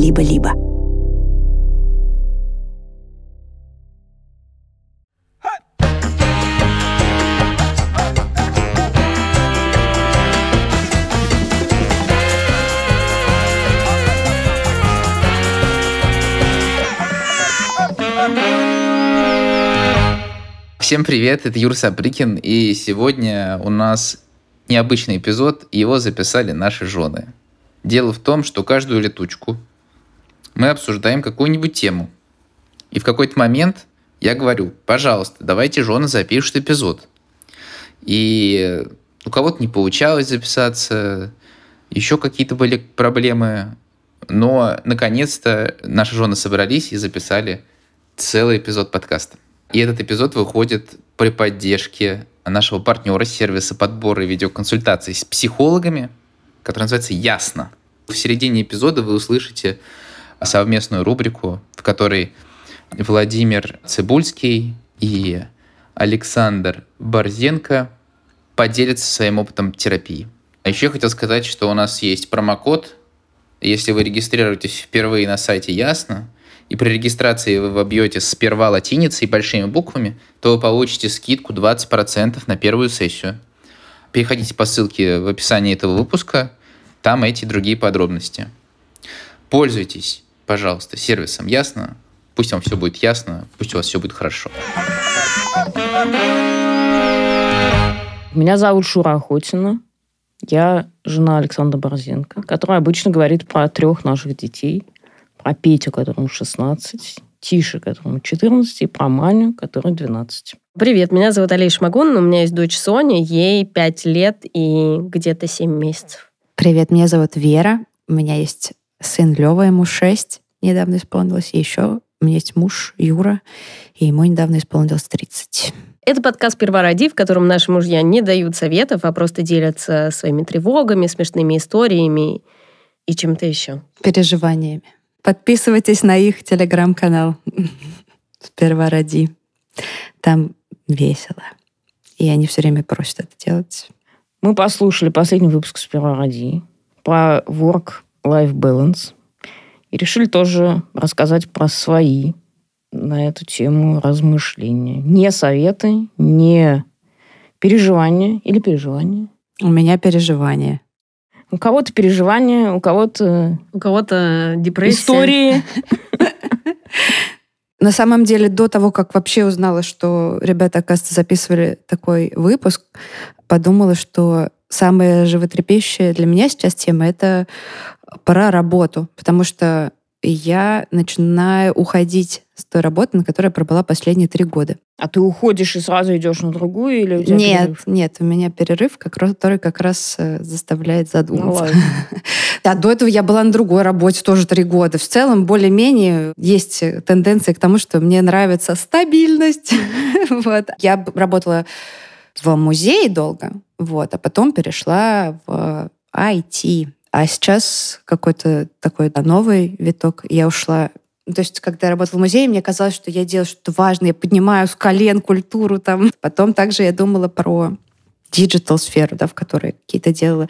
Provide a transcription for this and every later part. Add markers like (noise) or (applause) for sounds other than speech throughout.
либо-либо. Всем привет, это Юр Сабрикин, и сегодня у нас необычный эпизод, его записали наши жены. Дело в том, что каждую летучку мы обсуждаем какую-нибудь тему. И в какой-то момент я говорю, пожалуйста, давайте жены запишут эпизод. И у кого-то не получалось записаться, еще какие-то были проблемы. Но, наконец-то, наши жены собрались и записали целый эпизод подкаста. И этот эпизод выходит при поддержке нашего партнера сервиса подбора и видеоконсультаций с психологами, который называется «Ясно». В середине эпизода вы услышите совместную рубрику, в которой Владимир Цибульский и Александр Борзенко поделятся своим опытом терапии. А еще я хотел сказать, что у нас есть промокод. Если вы регистрируетесь впервые на сайте Ясно, и при регистрации вы вобьете сперва латиницей и большими буквами, то вы получите скидку 20% на первую сессию. Переходите по ссылке в описании этого выпуска, там эти другие подробности. Пользуйтесь пожалуйста, сервисом ясно? Пусть вам все будет ясно, пусть у вас все будет хорошо. Меня зовут Шура Охотина. Я жена Александра Борзенко, которая обычно говорит про трех наших детей. Про Петю, которому 16, Тише, которому 14, и про Маню, которой 12. Привет, меня зовут Алей Шмагун, у меня есть дочь Соня, ей 5 лет и где-то 7 месяцев. Привет, меня зовут Вера, у меня есть сын Лева, ему 6, недавно исполнилось, и еще у меня есть муж Юра, и ему недавно исполнилось 30. Это подкаст «Первороди», в котором наши мужья не дают советов, а просто делятся своими тревогами, смешными историями и чем-то еще. Переживаниями. Подписывайтесь на их телеграм-канал (laughs) «Первороди». Там весело. И они все время просят это делать. Мы послушали последний выпуск «Первороди» про work Life Balance. И решили тоже рассказать про свои на эту тему размышления. Не советы, не переживания или переживания. У меня переживания. У кого-то переживания, у кого-то... Э, у кого-то депрессия. Истории. (laughs) На самом деле, до того, как вообще узнала, что ребята, оказывается, записывали такой выпуск, подумала, что самая животрепещущая для меня сейчас тема — это про работу, потому что я начинаю уходить с той работы, на которой я пробыла последние три года. А ты уходишь и сразу идешь на другую или у тебя Нет, перерыв? нет, у меня перерыв, который как раз э, заставляет задуматься. Ну, да, (laughs) до этого я была на другой работе тоже три года. В целом, более-менее есть э, тенденция к тому, что мне нравится стабильность. (laughs) вот. Я работала в музее долго, вот, а потом перешла в IT, э, а сейчас какой-то такой да, новый виток. Я ушла ну, то есть, когда я работала в музее, мне казалось, что я делаю что-то важное, я поднимаю с колен культуру там. Потом также я думала про диджитал-сферу, да, в которой какие-то делала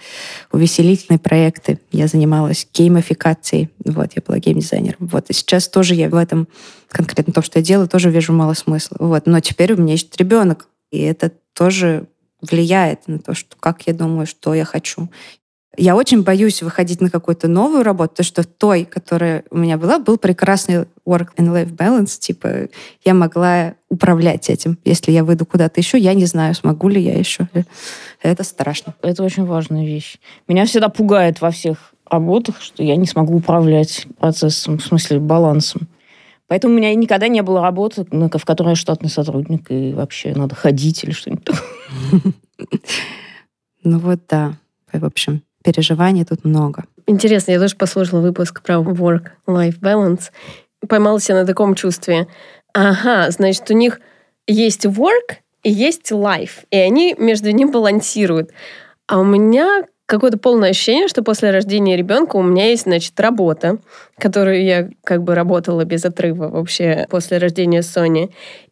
увеселительные проекты. Я занималась геймификацией. Вот, я была геймдизайнером. Вот, и сейчас тоже я в этом, конкретно том, что я делаю, тоже вижу мало смысла. Вот, но теперь у меня есть ребенок, и это тоже влияет на то, что, как я думаю, что я хочу. Я очень боюсь выходить на какую-то новую работу, то что той, которая у меня была, был прекрасный work and life balance. Типа я могла управлять этим. Если я выйду куда-то еще, я не знаю, смогу ли я еще. Это страшно. Это очень важная вещь. Меня всегда пугает во всех работах, что я не смогу управлять процессом, в смысле балансом. Поэтому у меня никогда не было работы, в которой я штатный сотрудник, и вообще надо ходить или что-нибудь. (laughs) Ну вот да, в общем, переживаний тут много. Интересно, я тоже послушала выпуск про work-life balance. Поймалась я на таком чувстве. Ага, значит, у них есть work и есть life, и они между ним балансируют. А у меня какое-то полное ощущение, что после рождения ребенка у меня есть, значит, работа, которую я как бы работала без отрыва вообще после рождения Сони.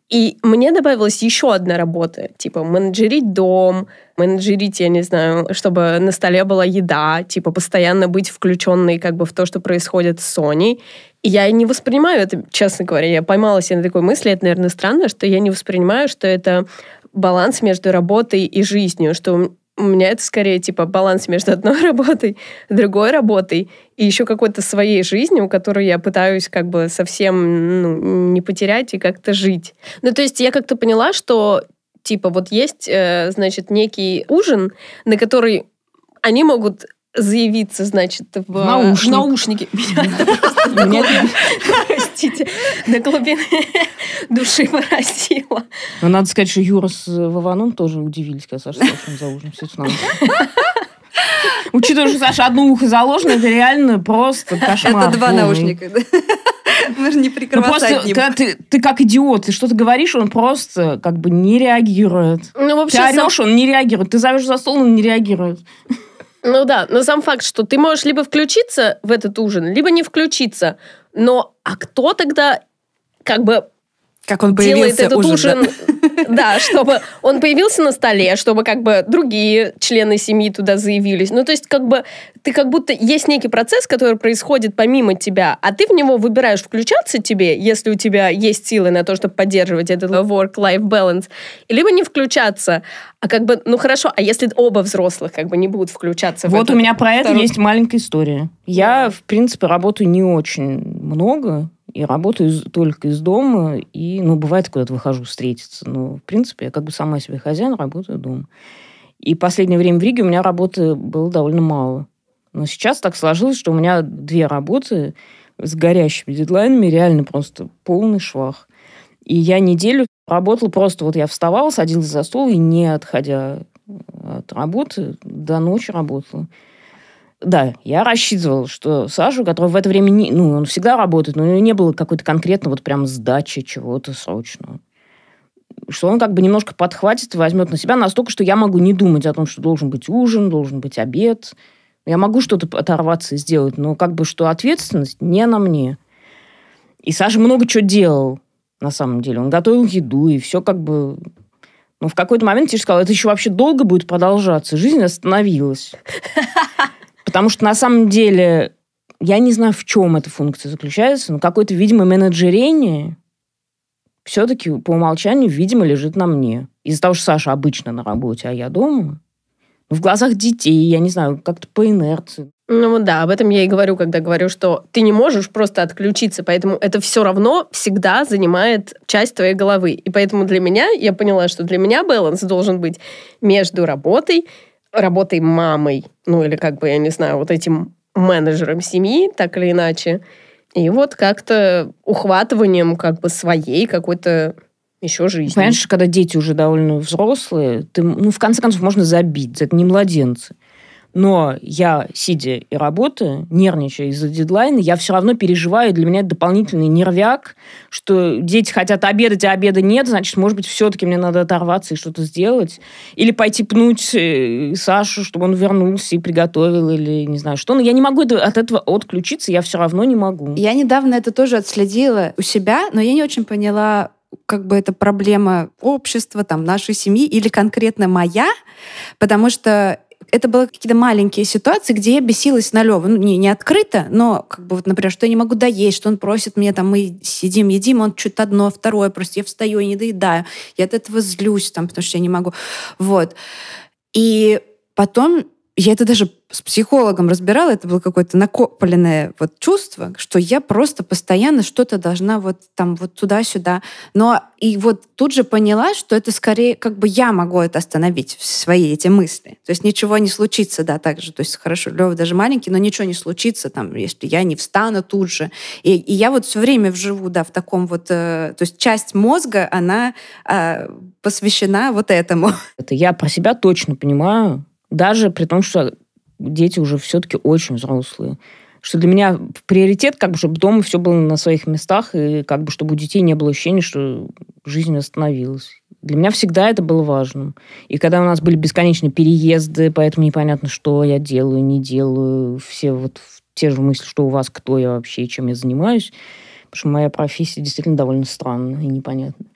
И мне добавилась еще одна работа, типа менеджерить дом, менеджерить, я не знаю, чтобы на столе была еда, типа постоянно быть включенной как бы в то, что происходит с Соней. И я не воспринимаю это, честно говоря, я поймалась себя на такой мысли, это, наверное, странно, что я не воспринимаю, что это баланс между работой и жизнью, что у меня это скорее типа баланс между (laughs) одной работой, другой работой и еще какой-то своей жизнью, которую я пытаюсь как бы совсем ну, не потерять и как-то жить. Ну, то есть я как-то поняла, что типа вот есть, э, значит, некий ужин, на который они могут заявиться, значит, в, Наушник. наушники. (laughs) (laughs) Простите, до глубины (laughs) души поразило. Но надо сказать, что Юра с э, Вованом тоже удивились, когда Саша за ужин сидит в Учитывая, что Саша одно ухо заложено, это реально просто кошмар. Это два наушника. Мы же не прикрываться ну, просто, одним. Когда ты, ты как идиот, ты что-то говоришь, он просто как бы не реагирует. Ну, вообще, ты орешь, сам... он не реагирует. Ты зовешь за стол, он не реагирует. Ну да, но сам факт, что ты можешь либо включиться в этот ужин, либо не включиться. Но а кто тогда как бы как он появился делает этот ужин. ужин да? чтобы он появился на столе, чтобы как бы другие члены семьи туда заявились. Ну, то есть как бы ты как будто есть некий процесс, который происходит помимо тебя, а ты в него выбираешь включаться тебе, если у тебя есть силы на то, чтобы поддерживать этот work-life balance, либо не включаться. А как бы, ну хорошо, а если оба взрослых как бы не будут включаться? Вот у меня про второй... это есть маленькая история. Я, в принципе, работаю не очень много, и работаю из, только из дома, и, ну, бывает, куда-то выхожу встретиться. Но, в принципе, я как бы сама себе хозяин, работаю дома. И последнее время в Риге у меня работы было довольно мало. Но сейчас так сложилось, что у меня две работы с горящими дедлайнами, реально просто полный швах. И я неделю работала просто, вот я вставала, садилась за стол и не отходя э, от работы, до ночи работала. Да, я рассчитывал, что Сашу, который в это время, не, ну, он всегда работает, но у него не было какой-то конкретно вот прям сдачи чего-то срочного. Что он как бы немножко подхватит и возьмет на себя настолько, что я могу не думать о том, что должен быть ужин, должен быть обед. Я могу что-то оторваться и сделать, но как бы что ответственность не на мне. И Саша много чего делал, на самом деле. Он готовил еду, и все как бы но ну, в какой-то момент я сказала, это еще вообще долго будет продолжаться. Жизнь остановилась. (laughs) Потому что на самом деле, я не знаю, в чем эта функция заключается, но какое-то, видимо, менеджерение все-таки по умолчанию, видимо, лежит на мне. Из-за того, что Саша обычно на работе, а я дома. Ну, в глазах детей, я не знаю, как-то по инерции. Ну да, об этом я и говорю, когда говорю, что ты не можешь просто отключиться, поэтому это все равно всегда занимает часть твоей головы. И поэтому для меня, я поняла, что для меня баланс должен быть между работой работой мамой, ну или как бы, я не знаю, вот этим менеджером семьи, так или иначе. И вот как-то ухватыванием как бы своей какой-то еще жизни. Понимаешь, когда дети уже довольно взрослые, ты, ну, в конце концов, можно забить. Это не младенцы но я, сидя и работаю, нервничаю из-за дедлайна, я все равно переживаю, для меня это дополнительный нервяк, что дети хотят обедать, а обеда нет, значит, может быть, все-таки мне надо оторваться и что-то сделать. Или пойти пнуть э, Сашу, чтобы он вернулся и приготовил, или не знаю что. Но я не могу от этого отключиться, я все равно не могу. Я недавно это тоже отследила у себя, но я не очень поняла, как бы это проблема общества, там, нашей семьи или конкретно моя, потому что это были какие-то маленькие ситуации, где я бесилась на Леву. Ну, не, не открыто, но, как бы, вот, например, что я не могу доесть, что он просит меня, там, мы сидим, едим, он что-то одно, второе, просто я встаю и не доедаю. Я от этого злюсь, там, потому что я не могу. Вот. И потом я это даже с психологом разбирала, это было какое-то накопленное вот чувство, что я просто постоянно что-то должна вот там вот туда-сюда. Но и вот тут же поняла, что это скорее как бы я могу это остановить, свои эти мысли. То есть ничего не случится, да, так же. То есть хорошо, Лева даже маленький, но ничего не случится, там, если я не встану тут же. И, и я вот все время живу, да, в таком вот... Э, то есть часть мозга, она э, посвящена вот этому. Это я про себя точно понимаю, даже при том, что дети уже все-таки очень взрослые. Что для меня приоритет, как бы, чтобы дома все было на своих местах, и как бы, чтобы у детей не было ощущения, что жизнь остановилась. Для меня всегда это было важным. И когда у нас были бесконечные переезды, поэтому непонятно, что я делаю, не делаю, все вот те же мысли, что у вас, кто я вообще, и чем я занимаюсь, потому что моя профессия действительно довольно странная и непонятная.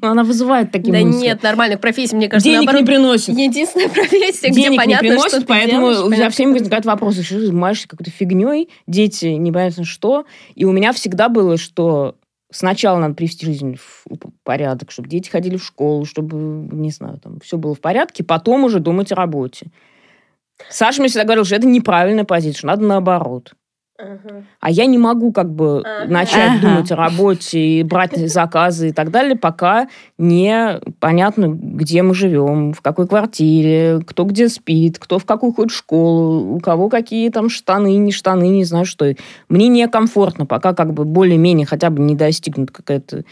Ну, она вызывает такие да мысли. Да нет, нормальных профессий, мне кажется, Денег наоборот, не приносит. Единственная (laughs) профессия, Денег где понятно, приносит, что поэтому делаешь, понятно, всеми возникает вопрос, что ты занимаешься какой-то фигней, дети непонятно что. И у меня всегда было, что сначала надо привести жизнь в порядок, чтобы дети ходили в школу, чтобы, не знаю, там все было в порядке, потом уже думать о работе. Саша мне всегда говорил, что это неправильная позиция, что надо наоборот. А я не могу как бы ага. начать ага. думать о работе и брать заказы и так далее, пока не понятно, где мы живем, в какой квартире, кто где спит, кто в какую хоть школу, у кого какие там штаны, не штаны, не знаю что. Мне некомфортно, пока как бы более-менее хотя бы не достигнут какая-то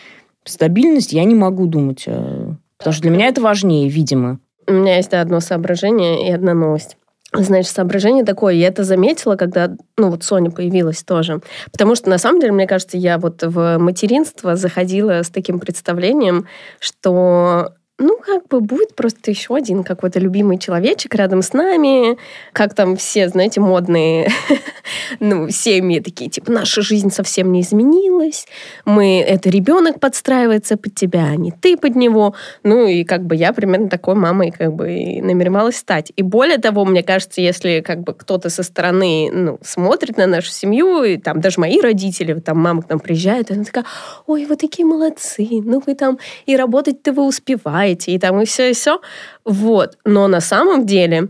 стабильность, я не могу думать. Потому что для меня это важнее, видимо. У меня есть одно соображение и одна новость. Значит, соображение такое. Я это заметила, когда, ну, вот Соня появилась тоже. Потому что, на самом деле, мне кажется, я вот в материнство заходила с таким представлением, что ну, как бы будет просто еще один какой-то любимый человечек рядом с нами, как там все, знаете, модные, (laughs) ну, семьи такие, типа, наша жизнь совсем не изменилась, мы, это ребенок подстраивается под тебя, а не ты под него, ну, и как бы я примерно такой мамой как бы и намеревалась стать. И более того, мне кажется, если как бы кто-то со стороны, ну, смотрит на нашу семью, и там даже мои родители, там мама к нам приезжает, и она такая, ой, вы такие молодцы, ну, вы там и работать-то вы успеваете, пойти, и там, и все, и все. Вот. Но на самом деле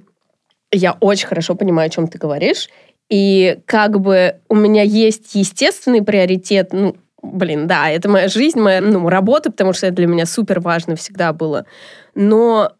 я очень хорошо понимаю, о чем ты говоришь. И как бы у меня есть естественный приоритет, ну, блин, да, это моя жизнь, моя ну, работа, потому что это для меня супер важно всегда было. Но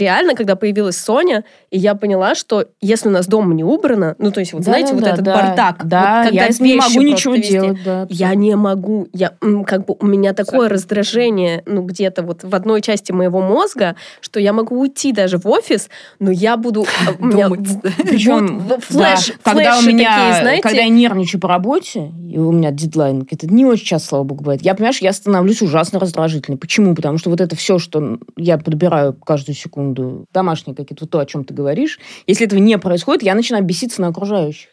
реально, когда появилась Соня, и я поняла, что если у нас дом не убрано, ну, то есть, вот да, знаете, да, вот да, этот да, бардак, да, вот, когда я не могу ничего везде, делать, да, я не могу, я, как бы, у меня такое Совершенно. раздражение, ну, где-то вот в одной части моего мозга, что я могу уйти даже в офис, но я буду... А, (laughs) Причем, флэш, когда у меня, Когда я нервничаю по работе, и у меня дедлайн, это не очень часто, слава богу, бывает, я, понимаешь, я становлюсь ужасно раздражительной. Почему? Потому что вот это все, что я подбираю каждую секунду, секунду домашние какие-то, то, о чем ты говоришь. Если этого не происходит, я начинаю беситься на окружающих.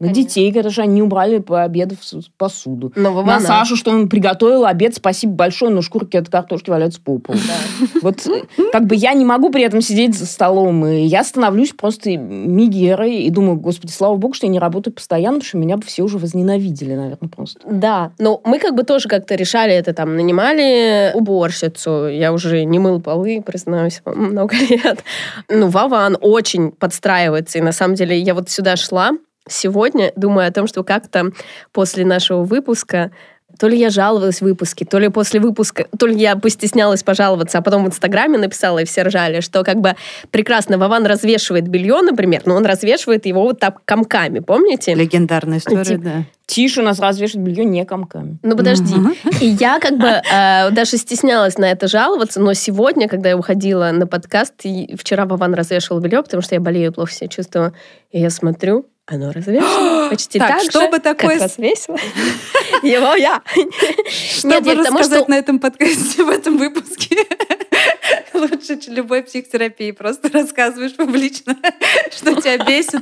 На детей, которые же они убрали по обеду посуду. Нового на она. Сашу, что он приготовил обед, спасибо большое, но шкурки от картошки валяются по полу. Вот э, как бы я не могу при этом сидеть за столом, и я становлюсь просто мигерой и думаю, господи, слава богу, что я не работаю постоянно, потому что меня бы все уже возненавидели, наверное, просто. Да, но мы как бы тоже как-то решали это, там, нанимали уборщицу, я уже не мыл полы, признаюсь, (laughs) много лет. Ну, Вова, он очень подстраивается, и на самом деле я вот сюда шла, сегодня думаю о том, что как-то после нашего выпуска то ли я жаловалась в выпуске, то ли после выпуска, то ли я постеснялась пожаловаться, а потом в Инстаграме написала, и все ржали, что как бы прекрасно Вован развешивает белье, например, но он развешивает его вот так комками, помните? Легендарная история, Тип, да. Тише у нас развешивает белье не комками. Ну подожди. И я как бы э, даже стеснялась на это жаловаться, но сегодня, когда я уходила на подкаст, и вчера Вован развешивал белье, потому что я болею, плохо себя чувствую, и я смотрю, оно развешено (gasps) почти так, так чтобы же, такое... как развесила (laughs) его я. Что Нет, рассказать тому, на этом подкасте, (laughs) в этом выпуске, (laughs) лучше любой психотерапии. Просто рассказываешь публично, что тебя бесит.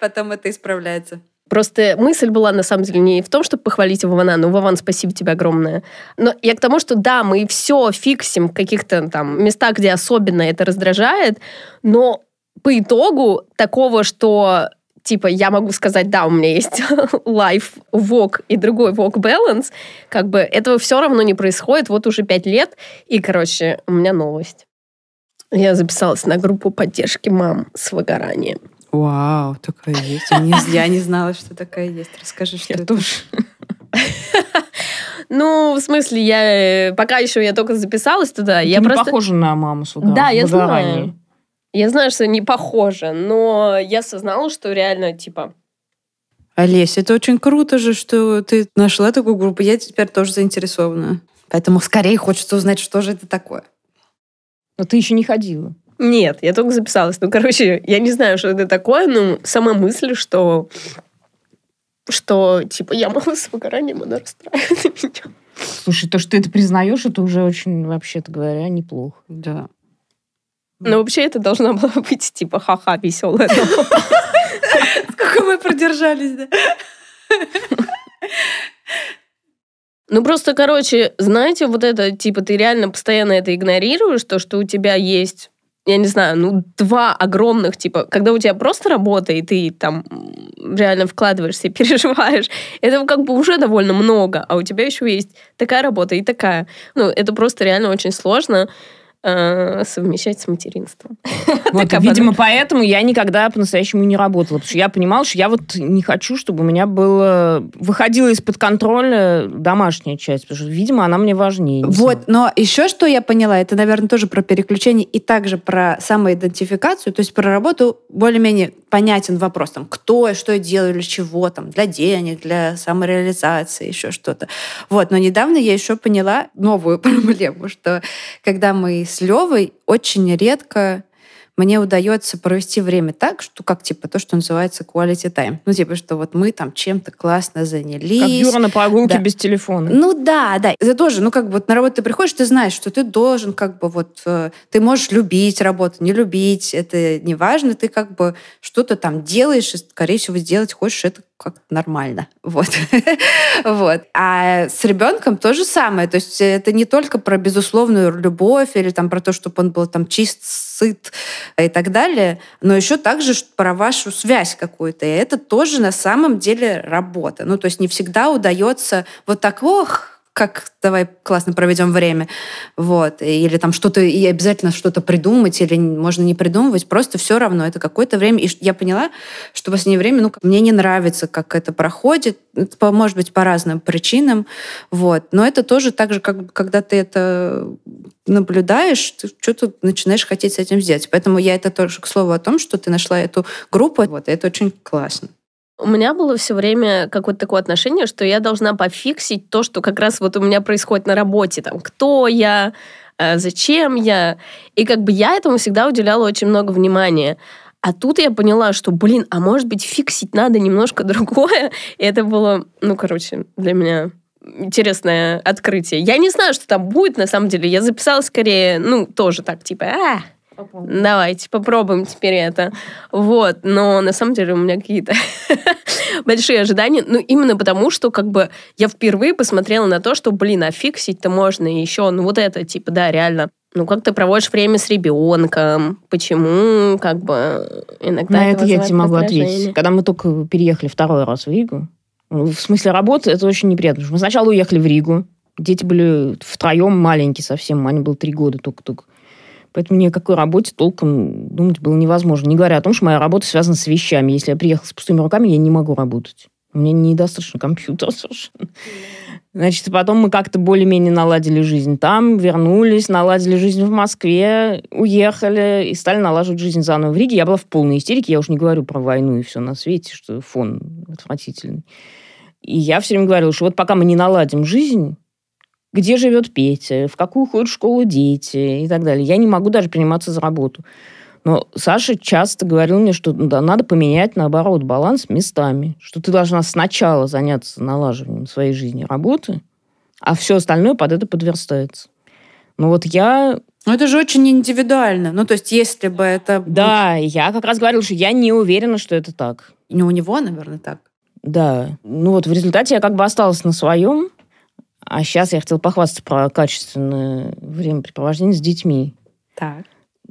Потом это исправляется. Просто мысль была, на самом деле, не в том, чтобы похвалить Вована, ну, Вован, спасибо тебе огромное. Но я к тому, что да, мы все фиксим в каких-то там местах, где особенно это раздражает, но по итогу такого, что типа я могу сказать, да, у меня есть (laughs) life walk и другой walk balance, как бы этого все равно не происходит, вот уже пять лет, и, короче, у меня новость. Я записалась на группу поддержки мам с выгоранием. Вау, такая есть. Я не, знала, что такая есть. Расскажи, что это. Тоже. (laughs) Ну, в смысле, я э, пока еще я только записалась туда. Ты я не просто... похожа на маму с выгоранием. Да, я знаю. Я знаю, что не похоже, но я осознала, что реально, типа... Олесь, это очень круто же, что ты нашла такую группу. Я теперь тоже заинтересована. Поэтому скорее хочется узнать, что же это такое. Но ты еще не ходила. Нет, я только записалась. Ну, короче, я не знаю, что это такое, но сама мысль, что что, типа, я могу с выгоранием, она расстраивает меня. Слушай, то, что ты это признаешь, это уже очень, вообще-то говоря, неплохо. Да. Ну вообще это должна была (laughs) быть типа ха-ха, веселая. (laughs) Сколько мы продержались, да? (laughs) Ну, просто, короче, знаете, вот это, типа, ты реально постоянно это игнорируешь, то, что у тебя есть я не знаю, ну, два огромных, типа, когда у тебя просто работа, и ты там реально вкладываешься и переживаешь, это как бы уже довольно много, а у тебя еще есть такая работа и такая. Ну, это просто реально очень сложно. Э, совмещать с материнством. (laughs) Вот, видимо, поэтому я никогда по-настоящему не работала. Потому что я понимала, что я вот не хочу, чтобы у меня было... Выходила из-под контроля домашняя часть. Потому что, видимо, она мне важнее. Вот, но еще что я поняла, это, наверное, тоже про переключение и также про самоидентификацию, то есть про работу более-менее понятен вопрос, там, кто и что я делаю, для чего, там, для денег, для самореализации, еще что-то. Вот, но недавно я еще поняла новую (laughs) проблему, что когда мы с Левой очень редко мне удается провести время так, что как типа то, что называется quality time. Ну, типа, что вот мы там чем-то классно занялись. Как Юра на прогулке да. без телефона. Ну да, да. Это тоже, ну как бы вот на работу ты приходишь, ты знаешь, что ты должен как бы вот, э, ты можешь любить работу, не любить, это не важно, ты как бы что-то там делаешь, и, скорее всего, сделать хочешь это как нормально. (laughs) Вот. вот. А с ребенком то же самое. То есть это не только про безусловную любовь или там про то, чтобы он был там чист, сыт и так далее, но еще также про вашу связь какую-то. И это тоже на самом деле работа. Ну, то есть не всегда удается вот так, ох, как давай классно проведем время, вот, или там что-то, и обязательно что-то придумать, или можно не придумывать, просто все равно, это какое-то время, и я поняла, что в последнее время, ну, мне не нравится, как это проходит, это, ну, может быть, по разным причинам, вот, но это тоже так же, как когда ты это наблюдаешь, ты что-то начинаешь хотеть с этим сделать, поэтому я это тоже, к слову, о том, что ты нашла эту группу, вот, это очень классно. У меня было все время какое-то такое отношение, что я должна пофиксить то, что как раз вот у меня происходит на работе, там, кто я, э, зачем я. И как бы я этому всегда уделяла очень много внимания. А тут я поняла, что, блин, а может быть, фиксить надо немножко (laughs) другое. И это было, ну, короче, для меня интересное открытие. Я не знаю, что там будет, на самом деле. Я записала скорее, ну, тоже так, типа, а, Попробуем. Давайте попробуем теперь это. Вот, но на самом деле у меня какие-то (laughs) большие ожидания. Ну, именно потому, что как бы я впервые посмотрела на то, что, блин, а фиксить-то можно еще, ну, вот это, типа, да, реально. Ну, как ты проводишь время с ребенком? Почему, как бы, иногда На это, я тебе могу ответить. Когда мы только переехали второй раз в Ригу, ну, в смысле работы, это очень неприятно. Мы сначала уехали в Ригу, дети были втроем маленькие совсем, Мане было три года только-только. Поэтому мне о какой работе толком думать было невозможно. Не говоря о том, что моя работа связана с вещами. Если я приехала с пустыми руками, я не могу работать. У меня недостаточно компьютера (laughs) совершенно. Значит, потом мы как-то более-менее наладили жизнь там, вернулись, наладили жизнь в Москве, уехали и стали налаживать жизнь заново в Риге. Я была в полной истерике, я уж не говорю про войну и все на свете, что фон отвратительный. И я все время говорила, что вот пока мы не наладим жизнь, где живет Петя, в какую ходят школу дети и так далее. Я не могу даже приниматься за работу. Но Саша часто говорил мне, что ну да, надо поменять, наоборот, баланс местами. Что ты должна сначала заняться налаживанием своей жизни работы, а все остальное под это подверстается. Ну вот я... Но ну, это же очень индивидуально. Ну, то есть, если бы это... Да, я как раз говорила, что я не уверена, что это так. Не у него, наверное, так. Да. Ну вот в результате я как бы осталась на своем, а сейчас я хотела похвастаться про качественное времяпрепровождение с детьми. Так.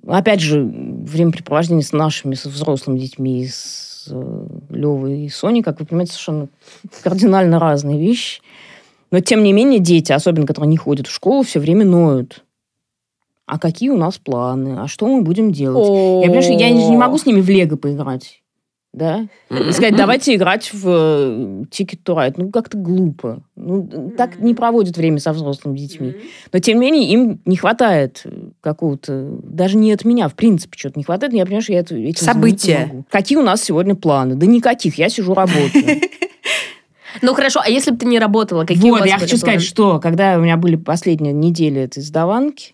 Опять же, времяпрепровождение с нашими, с взрослыми детьми, с э, Левой и Соней, как вы понимаете, совершенно кардинально разные вещи. Но, тем не менее, дети, особенно которые не ходят в школу, все время ноют. А какие у нас планы? А что мы будем делать? Я, понимаю, что я не могу с ними в лего поиграть да? И сказать, давайте играть в э, Ticket to Ride. Ну, как-то глупо. Ну, так не проводят время со взрослыми детьми. Но, тем не менее, им не хватает э, какого-то... Даже не от меня, в принципе, что-то не хватает. Я понимаю, что я этим События. Могу. Какие у нас сегодня планы? Да никаких. Я сижу, работаю. (laughs) Ну хорошо, а если бы ты не работала, какие вот, у вас я хочу сказать, что когда у меня были последние недели этой сдаванки,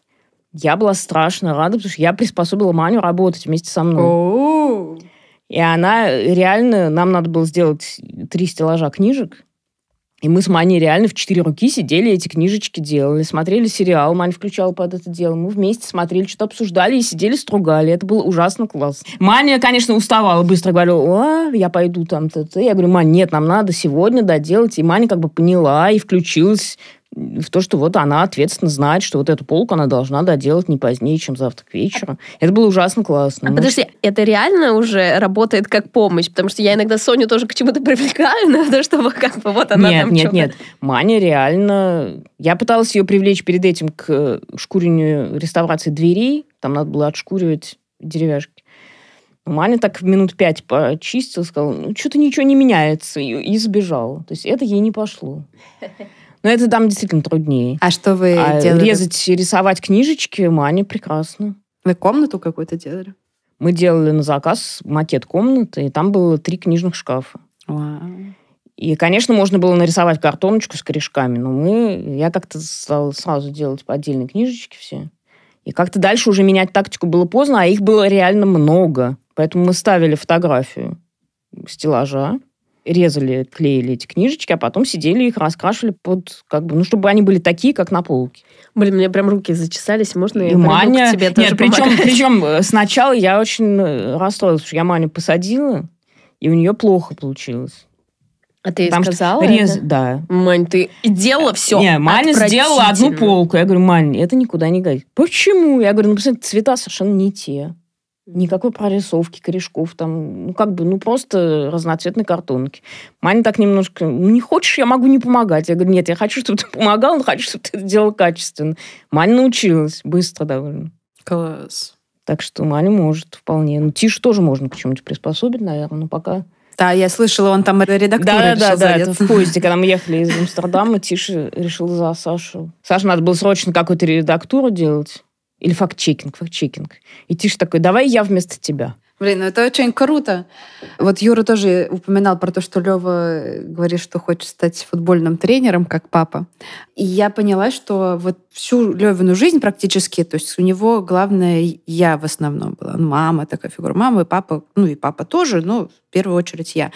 я была страшно рада, потому что я приспособила Маню работать вместе со мной. И она э, реально... Нам надо было сделать три стеллажа книжек. И мы с Маней реально в четыре руки сидели, эти книжечки делали, смотрели сериал, Маня включала под это дело, мы вместе смотрели, что-то обсуждали и сидели, стругали. Это было ужасно классно. Маня, конечно, уставала, быстро говорила, а, я пойду там, то я говорю, Маня, нет, нам надо сегодня доделать. И Маня как бы поняла и включилась в то, что вот она ответственно знает, что вот эту полку она должна доделать не позднее, чем завтра к вечеру. Это было ужасно классно. А ну подожди, это реально уже работает как помощь? Потому что я иногда Соню тоже к чему-то (laughs) привлекаю, то ну, чтобы как бы вот она Нет, нет, нет. Маня реально... Я пыталась ее привлечь перед этим к э, шкурению реставрации дверей. Там надо было отшкуривать деревяшки. Маня так минут пять почистила, сказала, ну, что-то ничего не меняется, и, и сбежала. То есть это ей не пошло. (laughs) Но это там действительно труднее. А что вы а делали? Резать, рисовать книжечки, Маня, прекрасно. Вы комнату какую-то делали? Мы делали на заказ макет комнаты, и там было три книжных шкафа. Вау. И, конечно, можно было нарисовать картоночку с корешками, но мы, я как-то стала сразу делать отдельные книжечки все. И как-то дальше уже менять тактику было поздно, а их было реально много. Поэтому мы ставили фотографию стеллажа, резали, клеили эти книжечки, а потом сидели их раскрашивали под, как бы, ну, чтобы они были такие, как на полке. Блин, мне прям руки зачесались, можно и я Маня... тебе Нет, причем, причем э, сначала я очень э, расстроилась, что я Маню посадила, и у нее плохо получилось. А ты ей Потому сказала рез... это? Да. Мань, ты делала все Не, Маня сделала одну полку. Я говорю, Мань, это никуда не годится. Почему? Я говорю, ну, посмотри, цвета совершенно не те. Никакой прорисовки корешков там, ну как бы, ну просто разноцветные картонки. Маня так немножко, «Ну, не хочешь, я могу не помогать. Я говорю, нет, я хочу, чтобы ты помогал, но хочу, чтобы ты это делал качественно. Маня научилась быстро довольно. Класс. Так что Маня может вполне. Ну Тише тоже можно к чему то приспособить, наверное, но пока... Да, я слышала, он там редактор да, решил да, да, это в поезде, когда мы ехали из Амстердама, Тише решил за Сашу. Саша надо было срочно какую-то редактуру делать. Или факт-чекинг, факт-чекинг. И Тиш такой, давай я вместо тебя. Блин, ну это очень круто. Вот Юра тоже упоминал про то, что Лева говорит, что хочет стать футбольным тренером, как папа. И я поняла, что вот всю Левину жизнь практически, то есть у него главное я в основном была. Ну, мама такая фигура, мама и папа, ну и папа тоже, но в первую очередь я.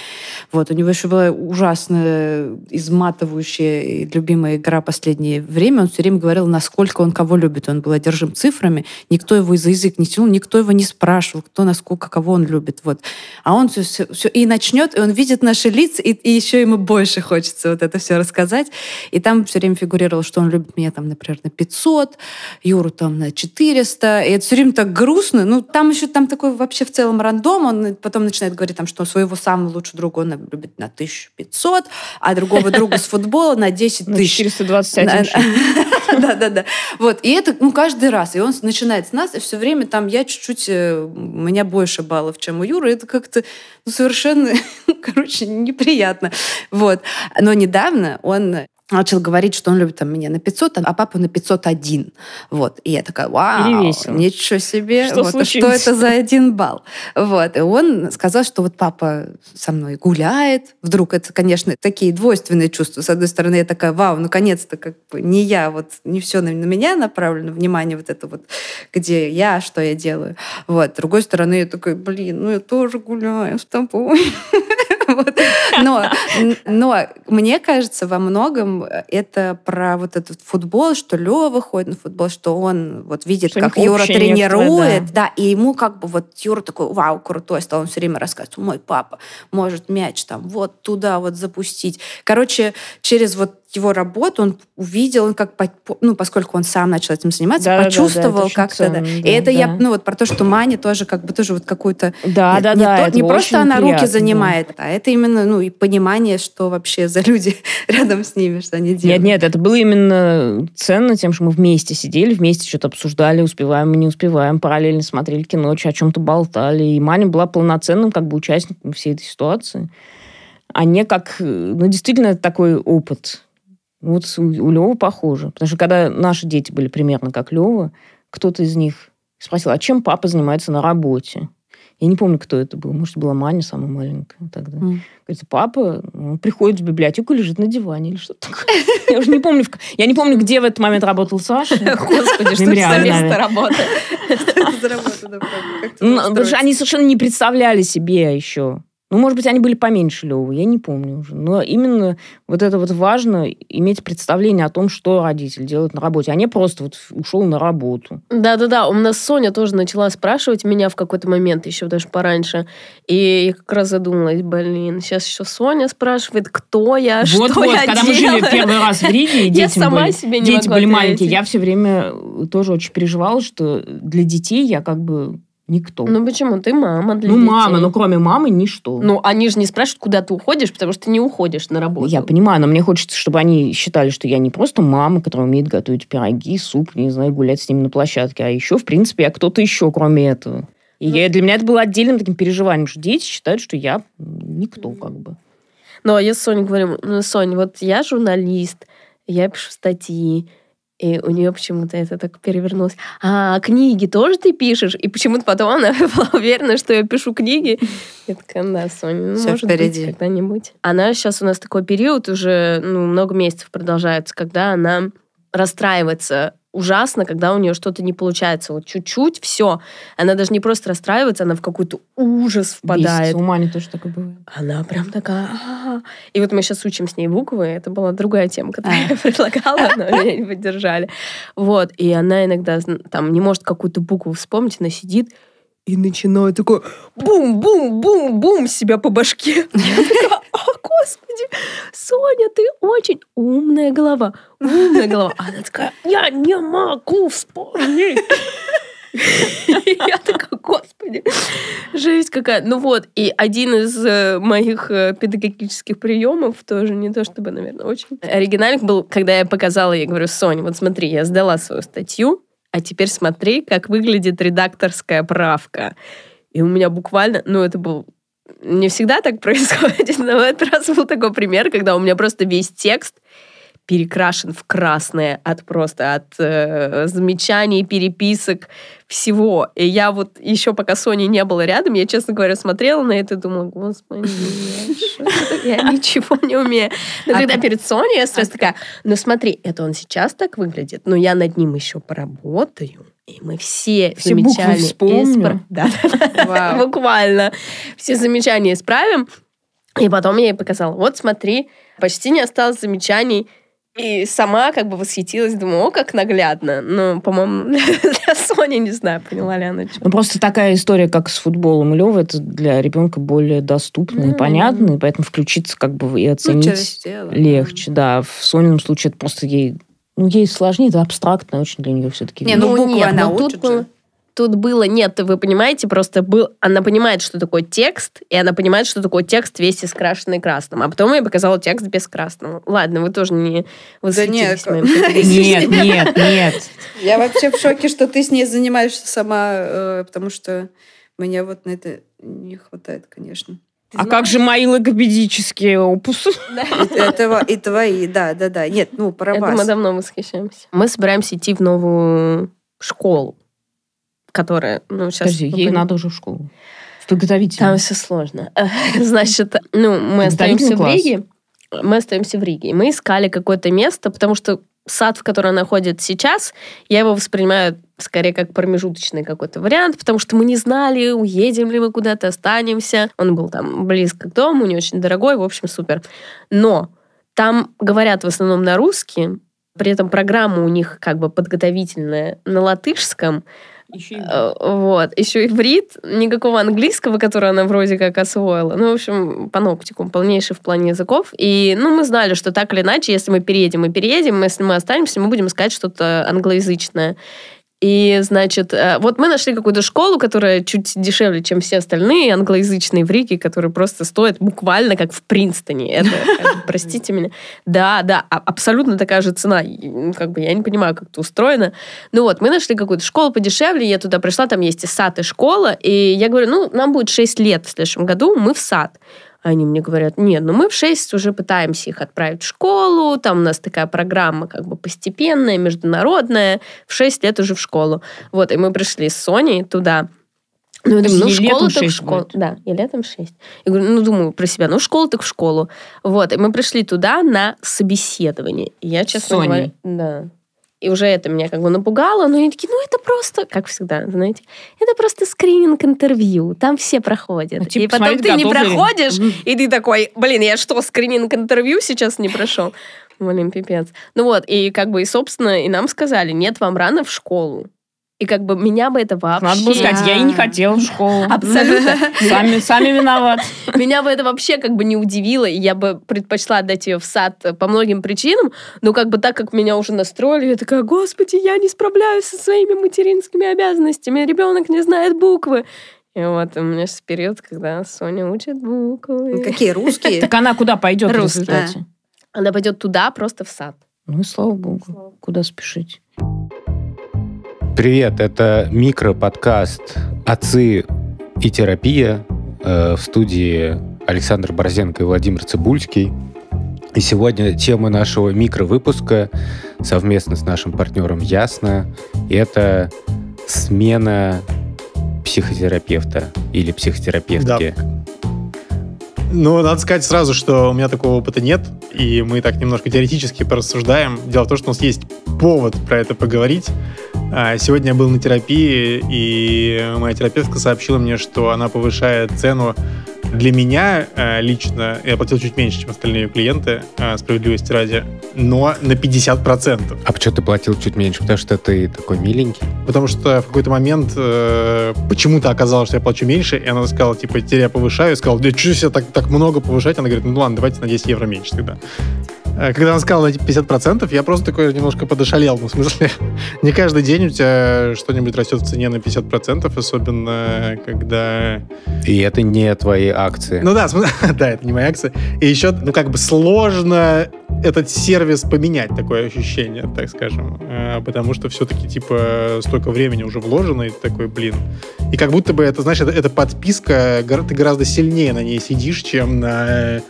Вот, у него еще была ужасно изматывающая и любимая игра последнее время. Он все время говорил, насколько он кого любит. Он был одержим цифрами. Никто его за язык не тянул, никто его не спрашивал, кто насколько кого он любит. Вот. А он все, все, все и начнет, и он видит наши лица, и, и еще ему больше хочется вот это все рассказать. И там все время фигурировало, что он любит меня там, например, на 500, Юру там на 400. И это все время так грустно. Ну, там еще там такой вообще в целом рандом. Он потом начинает говорить, там, что своего самого лучшего друга он любит на 1500, а другого друга с футбола на 10 тысяч. 421. (laughs) Да, да, да. Вот. И это ну, каждый раз. И он начинает с нас, и все время там я чуть-чуть, э, у меня больше баллов, чем у Юры. Это как-то ну, совершенно, (laughs) ну, короче, неприятно. Вот. Но недавно он начал говорить, что он любит там, меня на 500, а папа на 501. Вот. И я такая, вау, Перевесил. ничего себе, что, вот, А что это за один балл? Вот. И он сказал, что вот папа со мной гуляет. Вдруг это, конечно, такие двойственные чувства. С одной стороны, я такая, вау, наконец-то как бы не я, вот не все на, на меня направлено, внимание вот это вот, где я, что я делаю. Вот. С другой стороны, я такой, блин, ну я тоже гуляю с тобой. (laughs) (laughs) Вот. Но, но мне кажется, во многом э, это про вот этот футбол, что Лева ходит на футбол, что он вот видит, что как Юра тренирует, да. да, и ему как бы вот Юра такой, вау, крутой, стал он все время рассказывать, мой папа может мяч там вот туда вот запустить. Короче, через вот его работу он увидел, он как ну поскольку он сам начал этим заниматься, да, почувствовал да, да, как-то. Да. И да, это да. я ну вот про то, что Маня тоже как бы тоже вот какую-то да, нет, да, не, да, то, не просто она приятно, руки занимает, да. а это именно ну и понимание, что вообще за люди (laughs) рядом с ними, что они делают. Нет, нет, это было именно ценно тем, что мы вместе сидели, вместе что-то обсуждали, успеваем и не успеваем, параллельно смотрели кино, о чем-то болтали, и Маня была полноценным как бы участником всей этой ситуации а не как, э, ну, действительно, такой опыт вот у, у похоже. Потому что когда наши дети были примерно как Лева, кто-то из них спросил, а чем папа занимается на работе? Я не помню, кто это был. Может, была Маня самая маленькая тогда. Mm. Говорит, папа он ну, приходит в библиотеку лежит на диване или что-то такое. (laughs) Я уже не помню. Я не помню, где в этот момент работал Саша. (laughs) Господи, что это за место работы. Ну, они совершенно не представляли себе еще ну, может быть, они были поменьше Левы, я не помню уже. Но именно вот это вот важно, иметь представление о том, что родитель делает на работе, а не просто вот ушел на работу. Да-да-да, у нас Соня тоже начала спрашивать меня в какой-то момент, еще даже пораньше, и я как раз задумалась, блин, сейчас еще Соня спрашивает, кто я, вот, что вот, я когда делаю. мы жили первый раз в Риге, и дети сама были, себе не дети могу были маленькие, я все время тоже очень переживала, что для детей я как бы Никто. Ну почему? Ты мама для Ну детей. мама, ну, но кроме мамы ничто. Ну они же не спрашивают, куда ты уходишь, потому что ты не уходишь на работу. Я понимаю, но мне хочется, чтобы они считали, что я не просто мама, которая умеет готовить пироги, суп, не знаю, гулять с ними на площадке, а еще, в принципе, я кто-то еще, кроме этого. И ну, я, для меня это было отдельным таким переживанием, что дети считают, что я никто как бы. Ну а я Соня говорю, ну, Соня, вот я журналист, я пишу статьи, и у нее почему-то это так перевернулось. А книги тоже ты пишешь? И почему-то потом она (laughs) была уверена, что я пишу книги. Я такая, да, Соня, ну, Все может впереди. быть, когда-нибудь. Она сейчас у нас такой период уже, ну, много месяцев продолжается, когда она расстраивается ужасно, когда у нее что-то не получается. Вот чуть-чуть, все. Она даже не просто расстраивается, она в какой-то ужас впадает. Бесится, ума не то, что так и бывает. Она прям такая... А -а -а. И вот мы сейчас учим с ней буквы, это была другая тема, которую а. я предлагала, но меня не поддержали. Вот, и она иногда там не может какую-то букву вспомнить, она сидит, и начинает такой бум-бум-бум-бум себя по башке. (laughs) (laughs) о, господи, Соня, ты очень умная голова, умная голова. Она такая, я не могу вспомнить. (laughs) Я такая, господи, жесть какая. Ну вот, и один из э, моих э, педагогических приемов, тоже не то чтобы, наверное, очень оригинальный был, когда я показала, я говорю, Соня, вот смотри, я сдала свою статью, а теперь смотри, как выглядит редакторская правка. И у меня буквально, ну это был не всегда так (laughs) происходит, но в этот раз был такой пример, когда у меня просто весь текст перекрашен в красное от просто от э, замечаний, переписок, всего. И я вот еще пока Сони не было рядом, я, честно говоря, смотрела на это и думала, господи, я ничего не умею. Но а когда перед Соней я а сразу такая, ну смотри, это он сейчас так выглядит, но я над ним еще поработаю. И мы все, все замечания исправим. (laughs) Да, да, буквально. Все замечания исправим. И потом я ей показала, вот смотри, почти не осталось замечаний. И сама как бы восхитилась, думаю, о, как наглядно. Но по-моему, (laughs) для Сони, не знаю, поняла ли она. Что. Ну, просто такая история, как с футболом Лёва, это для ребенка более доступно mm и ну, понятно, и поэтому включиться как бы и ну, оценить легче. Да. да, в Сонином случае это просто ей ну, ей сложнее, это абстрактно очень для нее все-таки. Не, ну, буквы ну, нет, она ну, тут было, тут было, нет, вы понимаете, просто был, она понимает, что такое текст, и она понимает, что такое текст весь искрашенный красным. А потом я показала текст без красного. Ладно, вы тоже не восхитились нет, моим (laughs) Нет, нет, нет. Я вообще в шоке, что ты с ней занимаешься сама, э, потому что мне вот на это не хватает, конечно. Ты а знаешь? как же мои логопедические опусы? (laughs) И твои, да, да, да. Нет, ну, про вас. мы давно восхищаемся. Мы собираемся идти в новую школу, которая, ну, сейчас... Подожди, ей надо уже в школу. В подготовительную. Там все сложно. (laughs) Значит, ну, мы остаемся в Риге. Мы остаемся в Риге. Мы искали какое-то место, потому что сад, в котором она ходит сейчас, я его воспринимаю скорее как промежуточный какой-то вариант, потому что мы не знали, уедем ли мы куда-то, останемся. Он был там близко к дому, не очень дорогой, в общем, супер. Но там говорят в основном на русский, при этом программа у них как бы подготовительная на латышском, еще и... Э, вот. Еще и врит. Никакого английского, который она вроде как освоила. Ну, в общем, по паноптикум полнейший в плане языков. И, ну, мы знали, что так или иначе, если мы переедем, мы переедем. Если мы останемся, мы будем искать что-то англоязычное. И, значит, э, вот мы нашли какую-то школу, которая чуть дешевле, чем все остальные англоязычные в Риге, которые просто стоят буквально как в Принстоне. Это, простите меня. Да, да, а, абсолютно такая же цена. Ну, как бы я не понимаю, как это устроено. Ну вот, мы нашли какую-то школу подешевле, я туда пришла, там есть и сад, и школа, и я говорю, ну, нам будет 6 лет в следующем году, мы в сад. Они мне говорят, нет, ну мы в 6 уже пытаемся их отправить в школу, там у нас такая программа как бы постепенная, международная, в 6 лет уже в школу. Вот, и мы пришли с Соней туда. Ну, я думаю, ну, школу так в школу. Будет. Да, и летом 6. Я говорю, ну, думаю про себя, ну, школу так в школу. Вот, и мы пришли туда на собеседование. я, честно Сони. говоря... Да. И уже это меня как бы напугало, но они такие, ну это просто, как всегда, знаете, это просто скрининг интервью, там все проходят. Ну, типа, и потом ты не проходишь, ли? и ты такой, блин, я что, скрининг интервью сейчас не прошел? Блин, пипец. Ну вот, и как бы, и, собственно, и нам сказали, нет, вам рано в школу. И как бы меня бы это вообще... Надо было сказать, я и не хотела в школу. (laughs) Абсолютно. Сами, сами виноват. (laughs) Меня бы это вообще как бы не удивило, и я бы предпочла отдать ее в сад по многим причинам, но как бы так, как меня уже настроили, я такая, господи, я не справляюсь со своими материнскими обязанностями, ребенок не знает буквы. И вот у меня сейчас период, когда Соня учит буквы. Ну, какие русские? Так она куда пойдет в результате? Она пойдет туда, просто в сад. Ну и слава богу, куда спешить. Привет, это микро-подкаст «Отцы и терапия» э, в студии Александр Борзенко и Владимир Цибульский. И сегодня тема нашего микровыпуска совместно с нашим партнером «Ясно» — это смена психотерапевта или психотерапевтки. Да. Ну, надо сказать сразу, что у меня такого опыта нет, и мы так немножко теоретически порассуждаем. Дело в том, что у нас есть повод про это поговорить, а, сегодня я был на терапии, и моя терапевтка сообщила мне, что она повышает цену для меня а, лично. Я платил чуть меньше, чем остальные клиенты, а, справедливости ради, но на 50%. А почему ты платил чуть меньше? Потому что ты такой миленький? Потому что в какой-то момент э, почему-то оказалось, что я плачу меньше, и она сказала, типа, теперь я повышаю. Я сказал, да что я так, так много повышать? Она говорит, ну ладно, давайте на 10 евро меньше тогда. Э, когда он сказал эти 50%, я просто такой немножко подошалел. Ну, в смысле, (laughs) не каждый день у тебя что-нибудь растет в цене на 50%, особенно когда... И это не твои акции. Ну да, см... (laughs) да, это не мои акции. И еще, ну как бы сложно этот сервис поменять, такое ощущение, так скажем. Э, потому что все-таки, типа, столько времени уже вложено, и ты такой, блин. И как будто бы это, знаешь, это, это подписка, ты гораздо сильнее на ней сидишь, чем на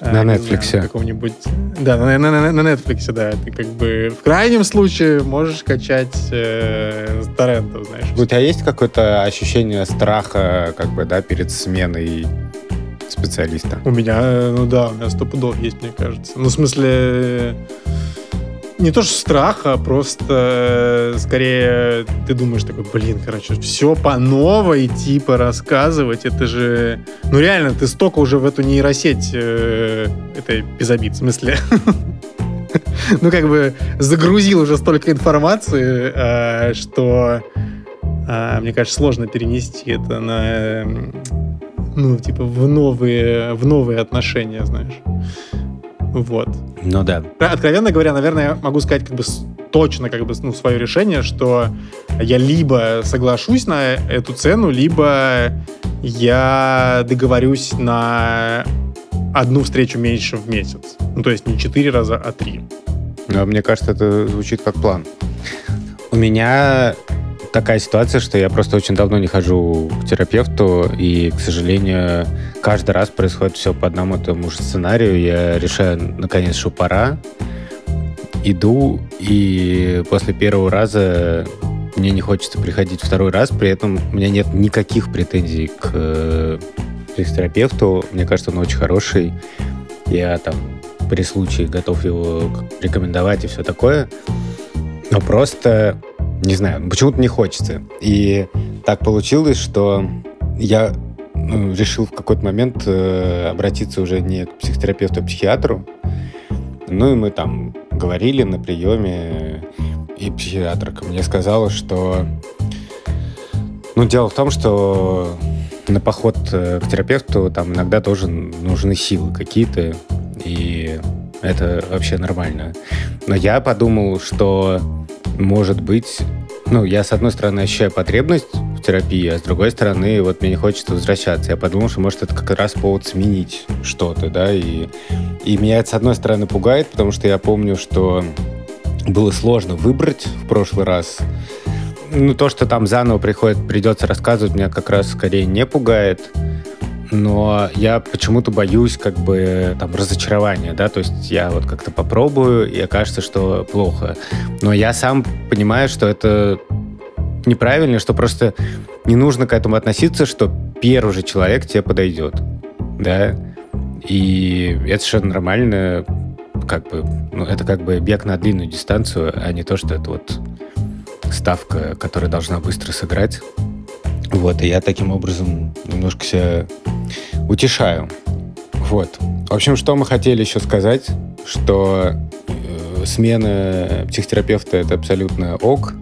Э, на Netflix. Каком-нибудь... Да, на, на, на, на Netflix, да. Ты как бы в крайнем случае можешь качать э, с торрентов, знаешь. У тебя есть какое-то ощущение страха, как бы, да, перед сменой специалиста? У меня, э, ну да, у меня сто есть, мне кажется. Ну, в смысле не то что страх, а просто э, скорее ты думаешь такой, блин, короче, все по новой типа рассказывать, это же... Ну реально, ты столько уже в эту нейросеть, э, это без обид, в смысле, (laughs) ну как бы загрузил уже столько информации, э, что э, мне кажется, сложно перенести это на ну, типа, в новые, в новые отношения, знаешь. Вот. Ну да. Откровенно говоря, наверное, я могу сказать как бы точно как бы ну, свое решение, что я либо соглашусь на эту цену, либо я договорюсь на одну встречу меньше в месяц. Ну, то есть не четыре раза, а три. Но мне кажется, это звучит как план. У меня такая ситуация, что я просто очень давно не хожу к терапевту, и, к сожалению, каждый раз происходит все по одному тому же сценарию. Я решаю, наконец, что пора. Иду, и после первого раза мне не хочется приходить второй раз, при этом у меня нет никаких претензий к э, психотерапевту. Мне кажется, он очень хороший. Я там при случае готов его рекомендовать и все такое. Но просто, не знаю, почему-то не хочется. И так получилось, что я ну, решил в какой-то момент э, обратиться уже не к психотерапевту, а к психиатру. Ну и мы там говорили на приеме, и психиатрка мне сказала, что... Ну, дело в том, что на поход э, к терапевту там иногда тоже нужны силы какие-то, и это вообще нормально. Но я подумал, что, может быть, ну, я, с одной стороны, ощущаю потребность терапии, а с другой стороны, вот мне не хочется возвращаться. Я подумал, что может это как раз повод сменить что-то, да, и, и меня это с одной стороны пугает, потому что я помню, что было сложно выбрать в прошлый раз. Ну, то, что там заново приходит, придется рассказывать, меня как раз скорее не пугает но я почему-то боюсь как бы там разочарования, да, то есть я вот как-то попробую, и окажется, что плохо. Но я сам понимаю, что это неправильно, что просто не нужно к этому относиться, что первый же человек тебе подойдет, да, и это совершенно нормально, как бы, ну, это как бы бег на длинную дистанцию, а не то, что это вот ставка, которая должна быстро сыграть. Вот, и я таким образом немножко себя утешаю. Вот. В общем, что мы хотели еще сказать, что э, смена психотерапевта это абсолютно ок,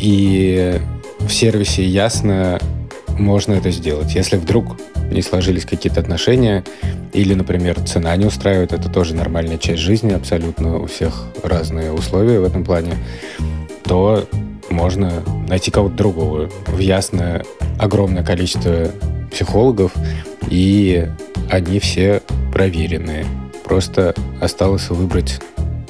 и в сервисе ясно можно это сделать. Если вдруг не сложились какие-то отношения, или, например, цена не устраивает, это тоже нормальная часть жизни, абсолютно у всех разные условия в этом плане, то можно найти кого-то другого. В Ясно огромное количество психологов, и они все проверенные. Просто осталось выбрать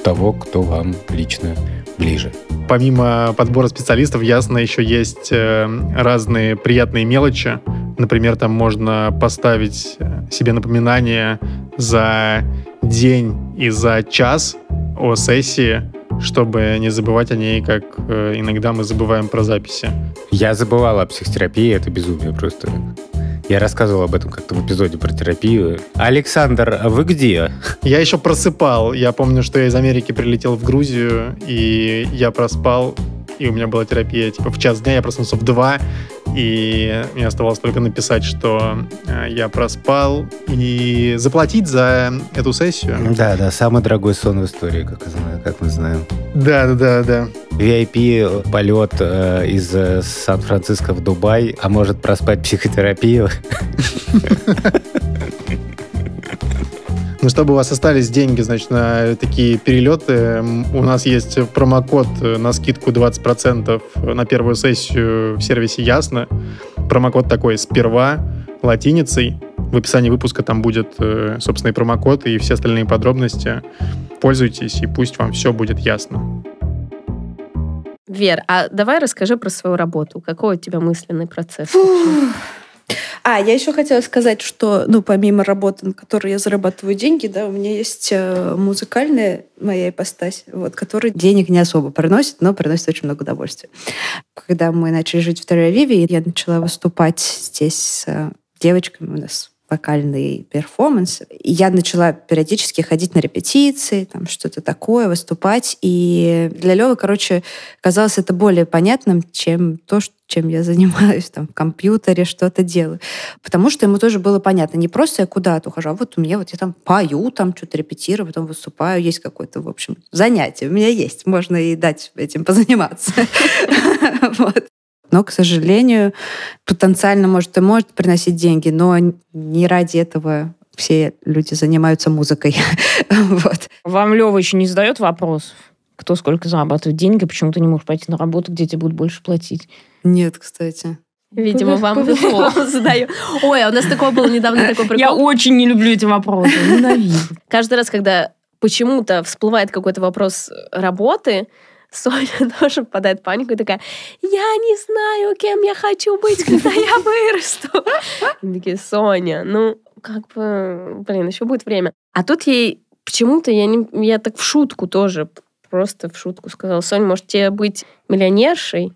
того, кто вам лично ближе. Помимо подбора специалистов, ясно, еще есть э, разные приятные мелочи. Например, там можно поставить э, себе напоминание за день и за час о сессии, чтобы не забывать о ней, как э, иногда мы забываем про записи. Я забывал о психотерапии, это безумие просто. Я рассказывал об этом как-то в эпизоде про терапию. Александр, а вы где? Я еще просыпал. Я помню, что я из Америки прилетел в Грузию, и я проспал и у меня была терапия типа в час дня, я проснулся в два, и мне оставалось только написать, что э, я проспал, и заплатить за эту сессию. Да, да, самый дорогой сон в истории, как, как мы знаем. Да, да, да, да. VIP полет э, из э, Сан-Франциско в Дубай, а может проспать психотерапию. (laughs) Но ну, чтобы у вас остались деньги, значит, на такие перелеты, у нас есть промокод э, на скидку 20% на первую сессию в сервисе Ясно. Промокод такой «Сперва» латиницей. В описании выпуска там будет, э, собственно, и промокод, и все остальные подробности. Пользуйтесь, и пусть вам все будет ясно. Вер, а давай расскажи про свою работу. Какой у тебя мысленный процесс? Фух. А, я еще хотела сказать, что, ну, помимо работы, на которой я зарабатываю деньги, да, у меня есть э, музыкальная моя ипостась, вот, которая денег не особо приносит, но приносит очень много удовольствия. Когда мы начали жить в Тель-Авиве, я начала выступать здесь с э, девочками у нас вокальный перформанс. Я начала периодически ходить на репетиции, там что-то такое, выступать. И для Лёвы, короче, казалось это более понятным, чем то, чем я (laughs) занимаюсь, там, в компьютере что-то делаю. Потому что ему тоже было понятно, не просто я куда-то ухожу, а вот у меня вот я там пою, там что-то репетирую, потом выступаю, есть какое-то, в общем, занятие. У меня есть, можно и дать этим позаниматься. (laughs) но, к сожалению, потенциально, может, и может приносить деньги, но не ради этого все люди занимаются музыкой. (laughs) вот. Вам Лева еще не задает вопрос, кто сколько зарабатывает деньги, почему ты не можешь пойти на работу, где тебе будут больше платить? Нет, кстати. Видимо, вам (laughs) задаю. Ой, а у нас такое было недавно, (laughs) такой прикол. Я очень не люблю эти вопросы, ненавижу. Каждый раз, когда почему-то всплывает какой-то вопрос работы, Соня (laughs) тоже впадает в панику и такая, я не знаю, кем я хочу быть, когда я вырасту. Такие, Соня, ну, как бы, блин, еще будет время. А тут ей почему-то, я, не, я так в шутку тоже, просто в шутку сказала, Соня, может, тебе быть миллионершей?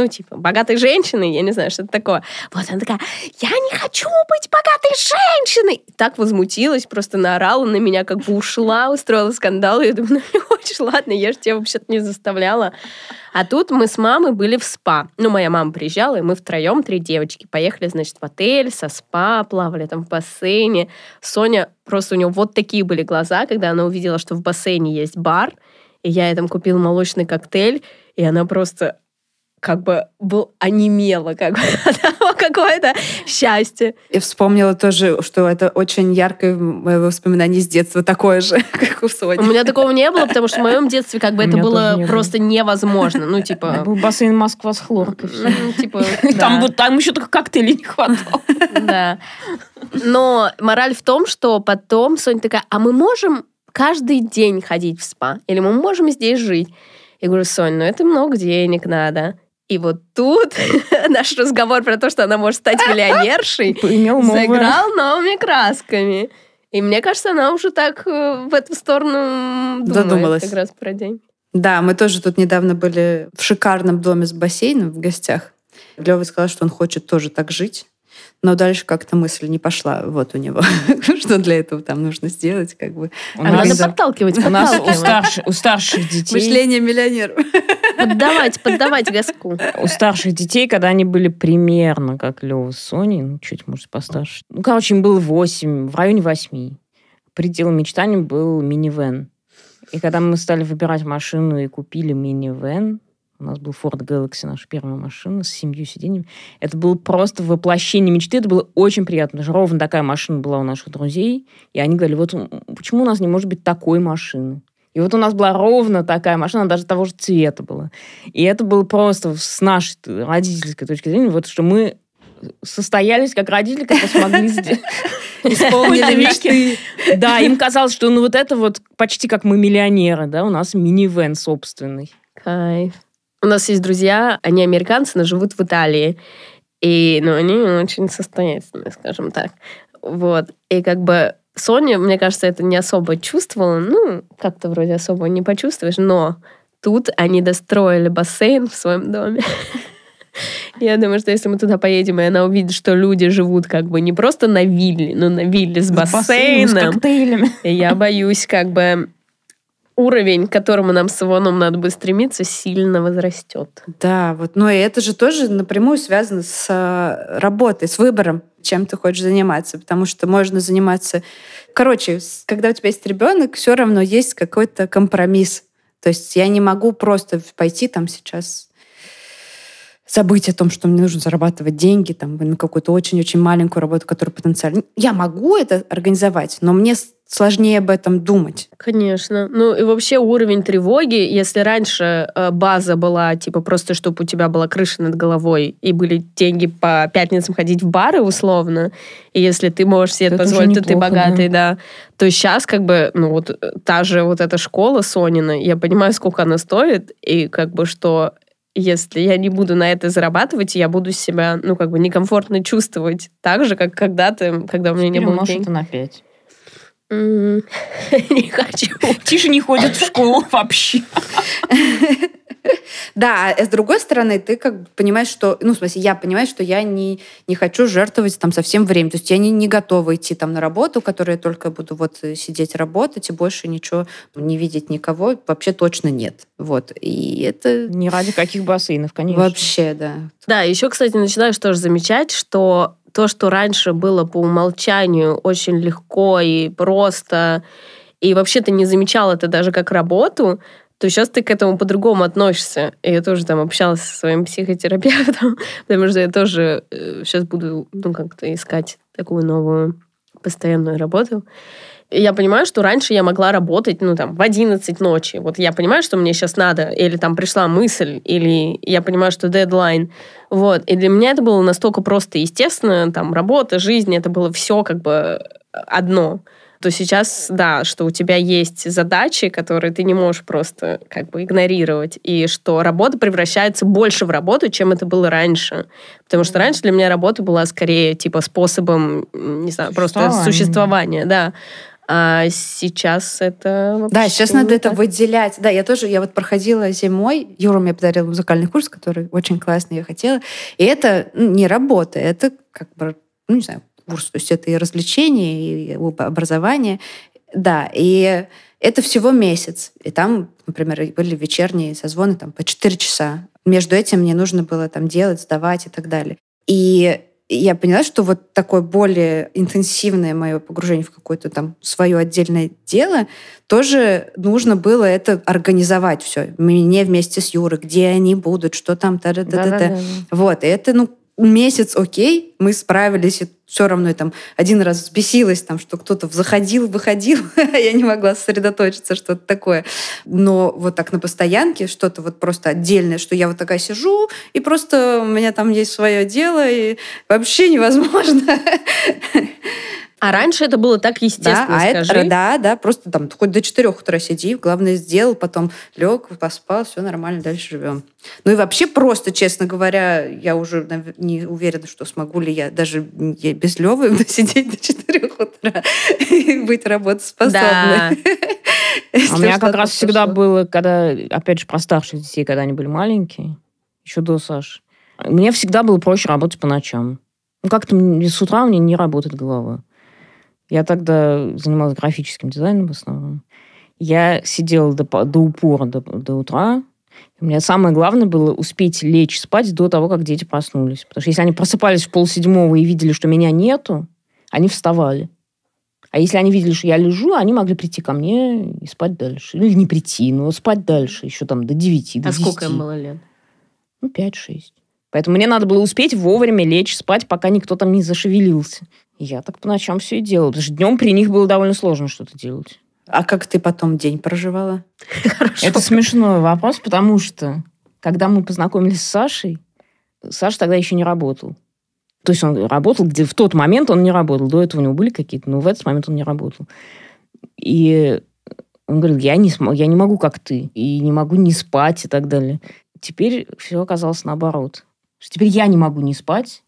ну, типа, богатой женщины, я не знаю, что это такое. Вот она такая, я не хочу быть богатой женщиной! И так возмутилась, просто наорала на меня, как бы ушла, устроила скандал. и Я думаю, (laughs) ну, не хочешь, ладно, я же тебя вообще-то не заставляла. А тут мы с мамой были в спа. Ну, моя мама приезжала, и мы втроем, три девочки, поехали, значит, в отель, со спа, плавали там в бассейне. Соня, просто у нее вот такие были глаза, когда она увидела, что в бассейне есть бар, и я ей там купил молочный коктейль, и она просто как бы был онемела как бы, (laughs) какое-то счастье. И вспомнила тоже, что это очень яркое мое воспоминание с детства, такое же, (laughs) как у Сони. У меня такого не было, потому что в моем детстве как бы это было не просто было. невозможно. Ну, типа... Был бассейн Москва с хлоркой. Ну, (laughs) типа, там, там еще только коктейлей не хватало. Да. Но мораль в том, что потом Соня такая, а мы можем каждый день ходить в спа? Или мы можем здесь жить? Я говорю, Соня, ну это много денег надо. И вот тут (laughs) наш разговор про то, что она может стать миллионершей, сыграл (laughs) новыми красками. И мне кажется, она уже так э, в эту сторону думает как раз про деньги. Да, мы тоже тут недавно были в шикарном доме с бассейном в гостях. Лева сказал, что он хочет тоже так жить но дальше как-то мысль не пошла вот у него. (laughs) Что для этого там нужно сделать, как бы. Надо подталкивать, У нас у старших детей... Мышление миллионера. Поддавать, поддавать газку. У старших детей, когда они были примерно как Лева с ну, чуть, может, постарше. Ну, короче, им было восемь, в районе восьми, Пределом мечтаний был минивэн. И когда мы стали выбирать машину и купили минивэн, у нас был Ford Galaxy, наша первая машина с семью сиденьями. Это было просто воплощение мечты. Это было очень приятно, же ровно такая машина была у наших друзей. И они говорили, вот почему у нас не может быть такой машины? И вот у нас была ровно такая машина, даже того же цвета была. И это было просто с нашей родительской точки зрения, вот что мы состоялись как родители, как смогли сделать. (laughs) Исполнили мечты. Да, им казалось, что ну вот это вот почти как мы миллионеры, да, у нас минивэн собственный. Кайф. У нас есть друзья, они американцы, но живут в Италии. И, ну, они очень состоятельные, скажем так. Вот. И как бы Соня, мне кажется, это не особо чувствовала. Ну, как-то вроде особо не почувствуешь, но тут они достроили бассейн в своем доме. (laughs) Я думаю, что если мы туда поедем, и она увидит, что люди живут как бы не просто на вилле, но на вилле с, с бассейном. бассейном с коктейлями. Я боюсь, как бы уровень, к которому нам с Ивоном надо бы стремиться, сильно возрастет. Да, вот, но и это же тоже напрямую связано с э, работой, с выбором, чем ты хочешь заниматься, потому что можно заниматься... Короче, когда у тебя есть ребенок, все равно есть какой-то компромисс. То есть я не могу просто пойти там сейчас забыть о том, что мне нужно зарабатывать деньги там, на какую-то очень-очень маленькую работу, которая потенциально... Я могу это организовать, но мне сложнее об этом думать. Конечно. Ну и вообще уровень тревоги, если раньше э, база была типа просто, чтобы у тебя была крыша над головой и были деньги по пятницам ходить в бары условно, и если ты можешь себе это позволить, то ты богатый, да. да. То сейчас как бы, ну вот э, та же вот эта школа Сонина, я понимаю, сколько она стоит, и как бы что если я не буду на это зарабатывать, я буду себя, ну, как бы некомфортно чувствовать. Так же, как когда-то, когда у меня не было денег. это напеть. (laughs) Не хочу. Тише не ходят в школу (laughs) вообще. (laughs) (laughs) Да, а с другой стороны, ты как понимаешь, что... Ну, в смысле, я понимаю, что я не, не хочу жертвовать там совсем время. То есть я не, не готова идти там на работу, которая только буду вот э, сидеть работать и больше ничего не видеть никого. Вообще точно нет. Вот. И это... Не ради каких бассейнов, конечно. Вообще, да. Да, еще, кстати, начинаешь тоже замечать, что то, что раньше было по умолчанию очень легко и просто, и вообще ты не замечал это даже как работу, то сейчас ты к этому по-другому относишься. И я тоже там общалась со своим психотерапевтом, (laughs) потому что я тоже сейчас э, буду ну, как-то искать такую новую постоянную работу. И я понимаю, что раньше я могла работать, ну, там, в 11 ночи. Вот я понимаю, что мне сейчас надо, или там пришла мысль, или я понимаю, что дедлайн. Вот. И для меня это было настолько просто естественно, там, работа, жизнь, это было все как бы одно то сейчас, да, что у тебя есть задачи, которые ты не можешь просто как бы игнорировать, и что работа превращается больше в работу, чем это было раньше. Потому что раньше для меня работа была скорее типа способом, не знаю, просто существования, да. А сейчас это... да, сейчас надо так. это выделять. Да, я тоже, я вот проходила зимой, Юра мне подарил музыкальный курс, который очень классный, я хотела. И это ну, не работа, это как бы, ну, не знаю, курс. То есть это и развлечение, и образование. Да, и это всего месяц. И там, например, были вечерние созвоны там, по 4 часа. Между этим мне нужно было там делать, сдавать и так далее. И я поняла, что вот такое более интенсивное мое погружение в какое-то там свое отдельное дело, тоже нужно было это организовать все. Мне вместе с Юрой, где они будут, что там, та да, да, да. Вот, и это, ну, месяц окей, мы справились, и все равно я там один раз взбесилась, там, что кто-то заходил, выходил, (laughs) я не могла сосредоточиться, что-то такое. Но вот так на постоянке что-то вот просто отдельное, что я вот такая сижу, и просто у меня там есть свое дело, и вообще невозможно. (laughs) А раньше это было так естественно, да, а скажи. Это, да, да, просто там хоть до четырех утра сиди, главное сделал, потом лег, поспал, все нормально, дальше живем. Ну и вообще просто, честно говоря, я уже не уверена, что смогу ли я даже я без Левы (laughs) сидеть до четырех утра (laughs) и быть работоспособной. Да. (laughs) А у меня как раз прошло. всегда было, когда, опять же, про старших детей, когда они были маленькие, еще до Саши, мне всегда было проще работать по ночам. Ну, как-то с утра у меня не работает голова. Я тогда занималась графическим дизайном в основном. Я сидела до, до упора, до, до утра. у меня самое главное было успеть лечь спать до того, как дети проснулись. Потому что если они просыпались в полседьмого и видели, что меня нету, они вставали. А если они видели, что я лежу, они могли прийти ко мне и спать дальше. Или не прийти, но спать дальше, еще там до девяти, а до А 10. сколько им было лет? Ну, пять-шесть. Поэтому мне надо было успеть вовремя лечь спать, пока никто там не зашевелился. Я так по ночам все и делала, потому что днем при них было довольно сложно что-то делать. А как ты потом день проживала? (laughs) Это смешной вопрос, потому что когда мы познакомились с Сашей, Саша тогда еще не работал. То есть он работал, где в тот момент он не работал. До этого у него были какие-то, но в этот момент он не работал. И он говорил, я не, смог, я не могу, как ты, и не могу не спать и так далее. Теперь все оказалось наоборот. теперь я не могу не спать,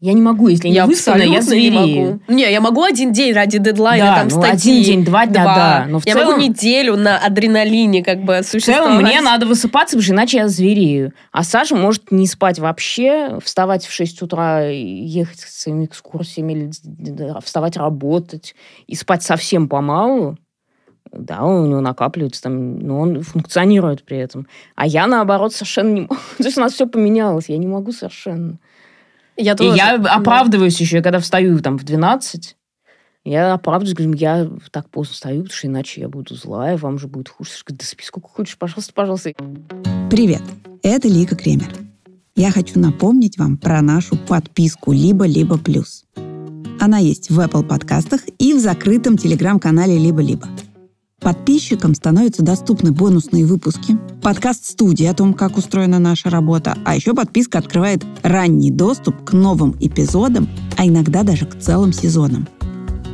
я не могу, если я, я не выставлю, я зверею. Не, не, я могу один день ради дедлайна да, там ну, статьи. один день, два дня, два. да. Но в я целом, могу неделю на адреналине как бы существовать. В целом мне надо высыпаться, потому что иначе я зверею. А Саша может не спать вообще, вставать в 6 утра, ехать с своими экскурсиями, или вставать работать и спать совсем помалу. Да, у него накапливается там, но он функционирует при этом. А я, наоборот, совершенно не могу. (laughs) То есть у нас все поменялось, я не могу совершенно. Я тоже. И я оправдываюсь еще, когда встаю там в 12, я оправдываюсь, говорю, я так поздно встаю, потому что иначе я буду злая, вам же будет хуже. Я говорю, да спи сколько хочешь, пожалуйста, пожалуйста. Привет, это Лика Кремер. Я хочу напомнить вам про нашу подписку «Либо-либо плюс». Она есть в Apple подкастах и в закрытом телеграм-канале «Либо-либо». Подписчикам становятся доступны бонусные выпуски, подкаст студии о том, как устроена наша работа, а еще подписка открывает ранний доступ к новым эпизодам, а иногда даже к целым сезонам.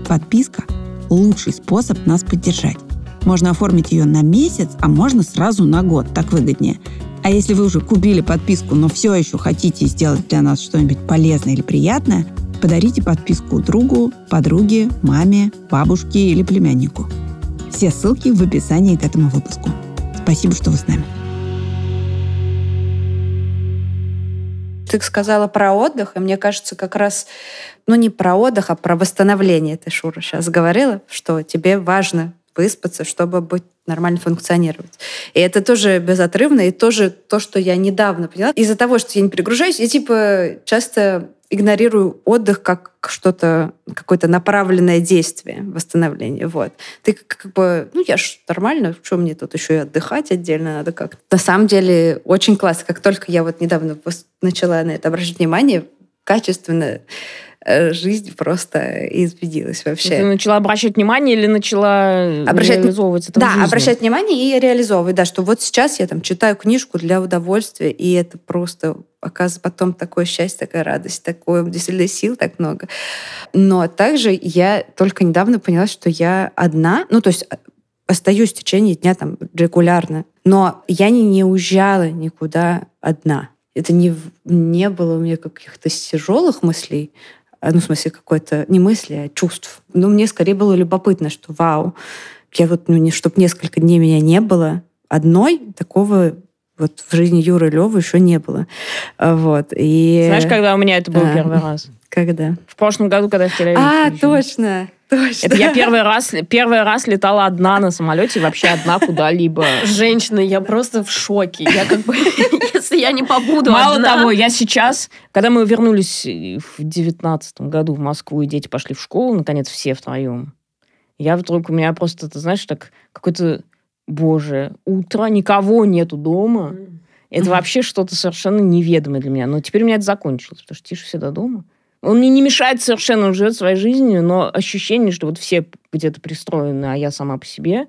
Подписка – лучший способ нас поддержать. Можно оформить ее на месяц, а можно сразу на год, так выгоднее. А если вы уже купили подписку, но все еще хотите сделать для нас что-нибудь полезное или приятное, подарите подписку другу, подруге, маме, бабушке или племяннику – все ссылки в описании к этому выпуску. Спасибо, что вы с нами. Ты сказала про отдых, и мне кажется, как раз, ну не про отдых, а про восстановление ты, Шура, сейчас говорила, что тебе важно выспаться, чтобы быть нормально функционировать. И это тоже безотрывно, и тоже то, что я недавно поняла. Из-за того, что я не перегружаюсь, я типа часто игнорирую отдых как что-то, какое-то направленное действие восстановления. Вот. Ты как бы, ну я ж нормально, что мне тут еще и отдыхать отдельно надо как-то. На самом деле очень классно. Как только я вот недавно начала на это обращать внимание, качественно Э, жизнь просто избедилась вообще. Ты начала обращать внимание или начала э, обращать... реализовывать это Да, жизни? обращать внимание и реализовывать, да, что вот сейчас я там читаю книжку для удовольствия, и это просто оказывается потом такое счастье, такая радость, такое действительно сил так много. Но также я только недавно поняла, что я одна, ну то есть э, остаюсь в течение дня там регулярно, но я не, не уезжала никуда одна. Это не, не было у меня каких-то тяжелых мыслей, Э, ну, в смысле, какой-то не мысли, а чувств. Но мне скорее было любопытно, что вау, я вот, ну, не, чтобы несколько дней меня не было, одной такого вот в жизни Юры Лёвы еще не было. Э, вот. И... Знаешь, когда у меня это был а... первый раз? Когда? В прошлом году, когда в тель А, точно, точно. Это я первый раз, первый раз летала одна на самолете, вообще одна куда-либо. (laughs) Женщина, я просто в шоке. Я как бы, (laughs) если я не побуду Мало одна... того, я сейчас, когда мы вернулись в девятнадцатом году в Москву, и дети пошли в школу, наконец, все втроем, я вдруг, у меня просто, ты знаешь, так какой-то, боже, утро, никого нету дома. Это вообще что-то совершенно неведомое для меня. Но теперь у меня это закончилось, потому что тише всегда дома. Он мне не мешает совершенно, он живет своей жизнью, но ощущение, что вот все где-то пристроены, а я сама по себе,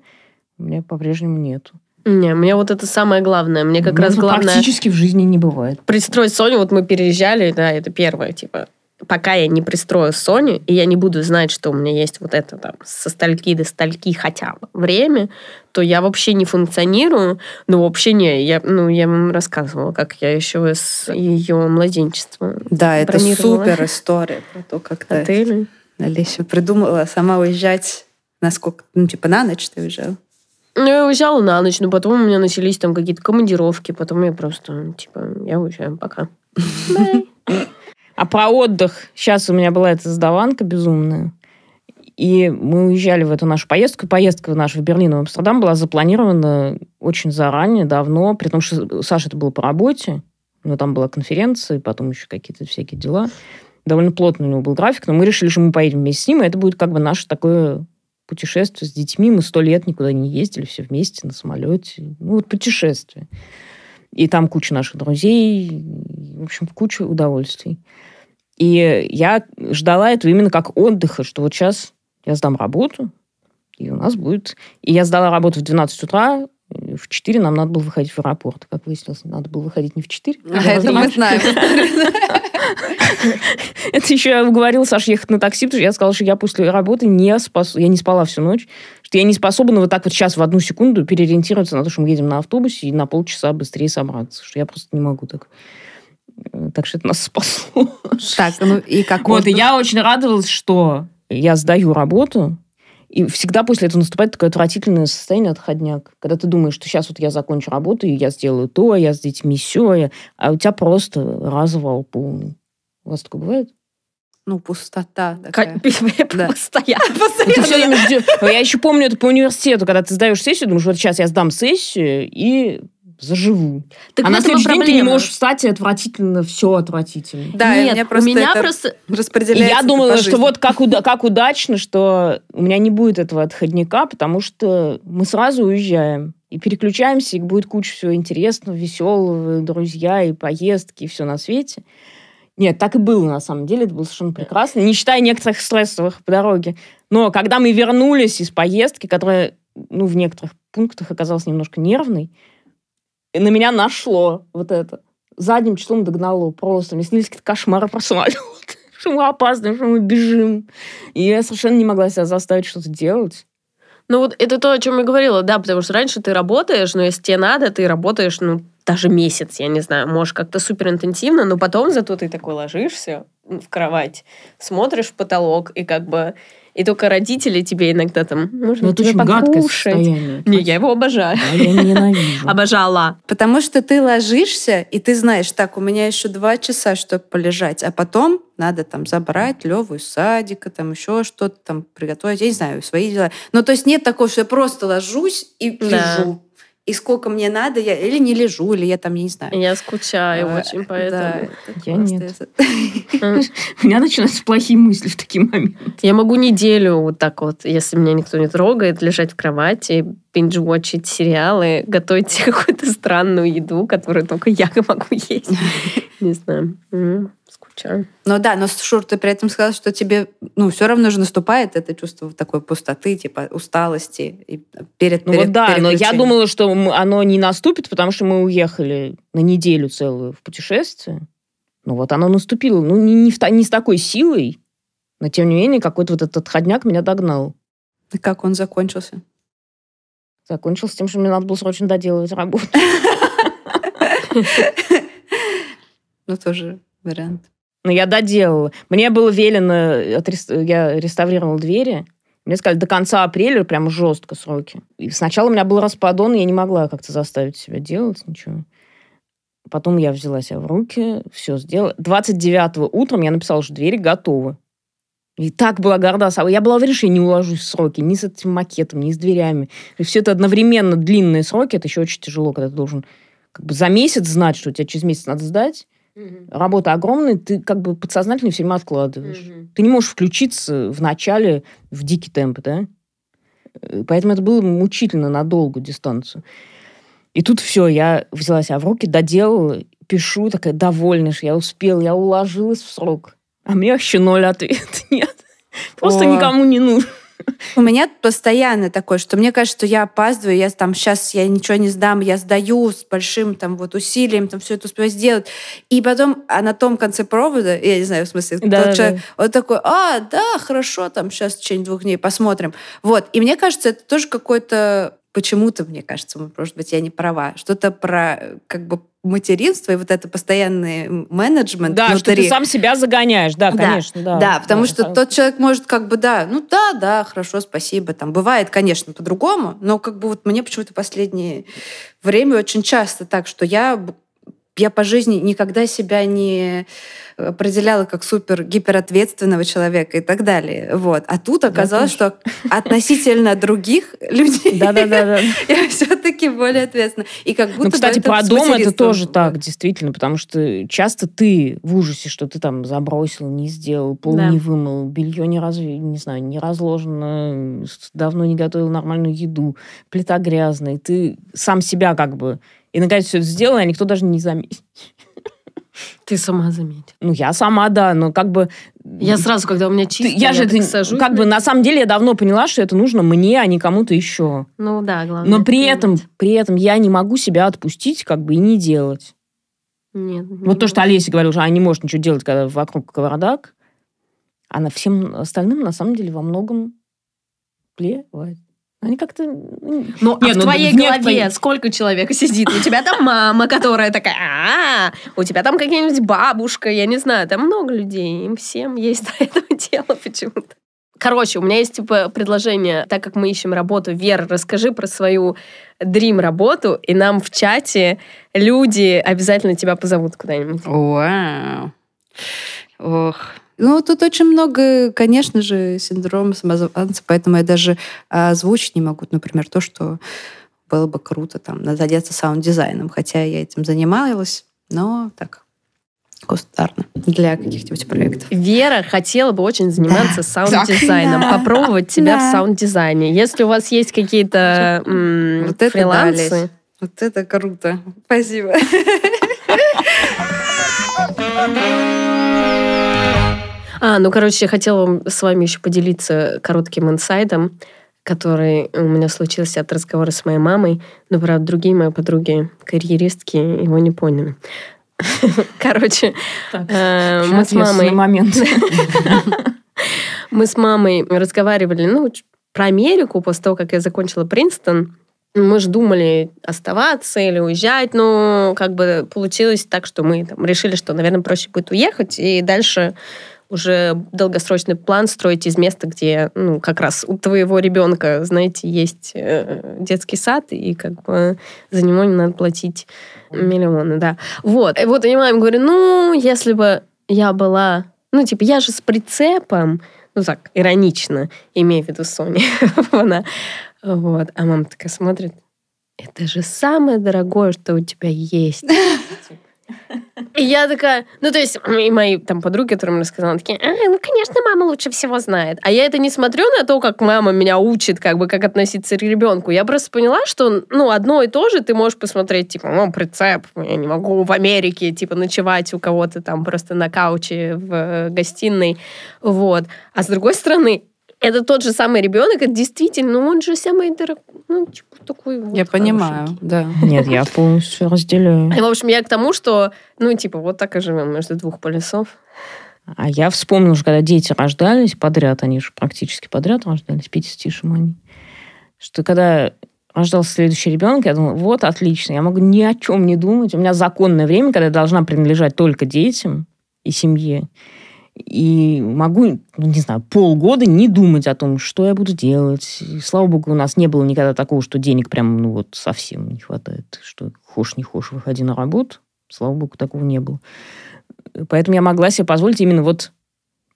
у меня по-прежнему нету. Не, мне вот это самое главное. Мне как ну, раз главное... Практически в жизни не бывает. Пристроить Соню, вот мы переезжали, да, это первое, типа, пока я не пристрою Sony, и я не буду знать, что у меня есть вот это там со стальки до стальки хотя бы время, то я вообще не функционирую. Ну, вообще не. Я, ну, я вам рассказывала, как я еще с ее младенчества Да, это супер история про то, как ты, Отели. придумала сама уезжать на сколько? Ну, типа на ночь ты уезжала? Ну, я уезжала на ночь, но потом у меня начались там какие-то командировки, потом я просто, ну, типа, я уезжаю, пока. Bye. (laughs) А про отдых. Сейчас у меня была эта сдаванка безумная. И мы уезжали в эту нашу поездку. Поездка наша в Берлин и в Амстердам была запланирована очень заранее, давно. При том, что Саша это было по работе. но там была конференция, потом еще какие-то всякие дела. Довольно плотный у него был график, но мы решили, что мы поедем вместе с ним, и это будет как бы наше такое путешествие с детьми. Мы сто лет никуда не ездили, все вместе на самолете. Ну, вот путешествие. И там куча наших друзей, в общем, куча удовольствий. И я ждала этого именно как отдыха, что вот сейчас я сдам работу, и у нас будет... И я сдала работу в 12 утра, Э, в 4 нам надо было выходить в аэропорт. Как выяснилось, надо было выходить не в 4. А это мы знаем. Это еще я уговорила Саша ехать на такси, потому что я сказала, что я после работы не спас... я не спала всю ночь, что я не способна вот так вот сейчас в одну секунду переориентироваться на то, что мы едем на автобусе и на полчаса быстрее собраться, что я просто не могу так. Э, так что это нас спасло. Так, ну и как? Вот, и я очень радовалась, что я сдаю работу, и всегда после этого наступает такое отвратительное состояние отходняк, когда ты думаешь, что сейчас вот я закончу работу, и я сделаю то, я с детьми все, а у тебя просто развал полный. У вас такое бывает? ну, пустота такая. (laughs) Да. Постоянно. (laughs) Я еще помню это по университету, когда ты сдаешь сессию, думаешь, вот сейчас я сдам сессию, и заживу. Так а на следующий день ты не можешь встать, и отвратительно, все отвратительно. Да, Нет, у меня просто, у меня просто... Я думала, что вот как, уда- как удачно, что у меня не будет этого отходника, потому что мы сразу уезжаем. И переключаемся, и будет куча всего интересного, веселого, друзья, и поездки, и все на свете. Нет, так и было на самом деле, это было совершенно прекрасно, не считая некоторых стрессовых по дороге. Но когда мы вернулись из поездки, которая ну, в некоторых пунктах оказалась немножко нервной, и на меня нашло вот это. Задним числом догнало просто. Мне снились какие-то кошмары про самолет. (laughs) что мы опаздываем, что мы бежим. И я совершенно не могла себя заставить что-то делать. Ну вот это то, о чем я говорила, да, потому что раньше ты работаешь, но если тебе надо, ты работаешь, ну, даже месяц, я не знаю, может, как-то супер интенсивно, но потом зато ты такой ложишься в кровать, смотришь в потолок и как бы и только родители тебе иногда там, можно ну, тебе очень покушать. Не, я его обожаю. Да, я ненавижу. (laughs) Обожала. Потому что ты ложишься, и ты знаешь, так, у меня еще два часа, чтобы полежать, а потом надо там забрать Леву из садика, там еще что-то там приготовить, я не знаю, свои дела. Ну, то есть нет такого, что я просто ложусь и лежу. Да и сколько мне надо, я или не лежу, или я там, я не знаю. Я скучаю а, очень, поэтому. Да, я нет. (laughs) У меня начинаются плохие мысли в такие моменты. Я могу неделю вот так вот, если меня никто не трогает, лежать в кровати, пинджвочить сериалы, готовить (laughs) какую-то странную еду, которую только я могу есть. (laughs) Не знаю. Sure. Ну да, но Шур, ты при этом сказал, что тебе, ну, все равно же наступает это чувство такой пустоты, типа усталости и э, перед, ну, перед вот Да, но я думала, что оно не наступит, потому что мы уехали на неделю целую в путешествие. Ну вот оно наступило, ну не, не, в, не с такой силой, но тем не менее какой-то вот этот отходняк меня догнал. И как он закончился? Закончился тем, что мне надо было срочно доделывать работу. (laughs) Ну, тоже вариант. Но я доделала. Мне было велено, э, я реставрировала двери, мне сказали, до конца апреля прям жестко сроки. И сначала у меня был распадон, я не могла как-то заставить себя делать ничего. Потом я взяла себя в руки, все сделала. 29 утром я написала, что двери готовы. И так была горда собой. Я была уверена, что я не уложусь в сроки ни с этим макетом, ни с дверями. И все это одновременно длинные сроки, это еще очень тяжело, когда ты должен как бы за месяц знать, что у тебя через месяц надо сдать, Угу. Работа огромная, ты как бы подсознательно все время откладываешь. Угу. Ты не можешь включиться в начале в дикий темп, да? Э, поэтому это было мучительно на долгую дистанцию. И тут все, я взяла себя в руки, доделала, пишу, такая довольная, что я успела, я уложилась в срок. А мне вообще ноль ответ (laughs) нет. Просто О. никому не нужно. У меня постоянно такое, что мне кажется, что я опаздываю, я там сейчас я ничего не сдам, я сдаю с большим там вот усилием, там все это успеваю сделать. И потом, а на том конце провода, я не знаю, в смысле, да, тот да, человек, да. он такой, а, да, хорошо, там сейчас в течение двух дней посмотрим. Вот. И мне кажется, это тоже какой-то почему-то, мне кажется, может быть, я не права, что-то про как бы материнство и вот это постоянный менеджмент Да, внутри. что ты сам себя загоняешь, да, да конечно. Да, да потому да, что да. тот человек может как бы, да, ну да, да, хорошо, спасибо. Там бывает, конечно, по-другому, но как бы вот мне почему-то последнее время очень часто так, что я я по жизни никогда себя не э, определяла как супер гиперответственного человека и так далее. Вот. А тут оказалось, да, что относительно других людей (laughs) я все-таки более ответственна. И как ну, будто ну, кстати, по дому это тоже так, действительно, потому что часто ты в ужасе, что ты там забросил, не сделал, пол не вымыл, белье не раз, не знаю, не разложено, давно не готовил нормальную еду, плита грязная, ты сам себя как бы и, наконец, все это сделано, а никто даже не заметил. Ты сама заметила. Ну, я сама, да, но как бы... Я сразу, когда у меня чисто, я, я же это, сажусь. Как на... бы, на самом деле, я давно поняла, что это нужно мне, а не кому-то еще. Ну, да, главное. Но при этом, при этом я не могу себя отпустить, как бы, и не делать. Нет. Вот не то, что Олеся говорила, что она не может ничего делать, когда вокруг кавардак, она всем остальным, на самом деле, во многом плевать. Они как-то... Ну, а ну нет, в твоей ну, голове твоей... сколько человек сидит? У тебя там мама, которая такая, а, -а, -а! у тебя там какая-нибудь бабушка, я не знаю, там много людей, им всем есть до (laughs) этого дело почему-то. Короче, у меня есть типа предложение, так как мы ищем работу, Вера, расскажи про свою дрим работу, и нам в чате люди обязательно тебя позовут куда-нибудь. Вау. Ох, ну, тут очень много, конечно же, синдрома самозванца, поэтому я даже а, озвучить не могу, например, то, что было бы круто там задеться саунд-дизайном, хотя я этим занималась, но так, кустарно для каких-нибудь проектов. Вера хотела бы очень заниматься да. саунд-дизайном, да. попробовать себя да. в саунд-дизайне. Если у вас есть какие-то вот фрилансы... Это вот это круто. Спасибо. (laughs) А, ну, короче, я хотела с вами еще поделиться коротким инсайдом, который у меня случился от разговора с моей мамой, но, правда, другие мои подруги, карьеристки, его не поняли. (laughs) Короче, э, мы с мамой... момент. (laughs) Мы с мамой разговаривали, ну, про Америку после того, как я закончила Принстон. Мы же думали оставаться или уезжать, но как бы получилось так, что мы там, решили, что, наверное, проще будет уехать, и дальше уже долгосрочный план строить из места, где ну, как раз у твоего ребенка, знаете, есть э, детский сад, и как бы за него не надо платить миллионы, да. Вот. И вот я маме говорю, ну, если бы я была... Ну, типа, я же с прицепом, ну так, иронично, имею в виду Соня. (laughs) Она, вот. А мама такая смотрит, это же самое дорогое, что у тебя есть. (laughs) Типа, и я такая, ну то есть, и мои там подруги, которым мне они такие, а, ну конечно, мама лучше всего знает. А я это не смотрю на то, как мама меня учит, как бы, как относиться к ребенку. Я просто поняла, что, ну, одно и то же ты можешь посмотреть, типа, ну, прицеп, я не могу в Америке, типа, ночевать у кого-то там просто на кауче в э, гостиной, вот. А с другой стороны, это тот же самый ребенок, это действительно, ну, он же самый дорогой, ну, типа, такой вот Я понимаю, да. Нет, я полностью разделяю. И, в общем, я к тому, что, ну, типа, вот так и живем между двух полюсов. А я вспомнила, что когда дети рождались подряд, они же практически подряд рождались, пятистишем они, что когда рождался следующий ребенок, я думала, вот, отлично, я могу ни о чем не думать. У меня законное время, когда я должна принадлежать только детям и семье. И могу, ну, не знаю, полгода не думать о том, что я буду делать. И, слава богу, у нас не было никогда такого, что денег прям, ну, вот совсем не хватает. Что хошь, не хошь, выходи на работу. Слава богу, такого не было. Поэтому я могла себе позволить именно вот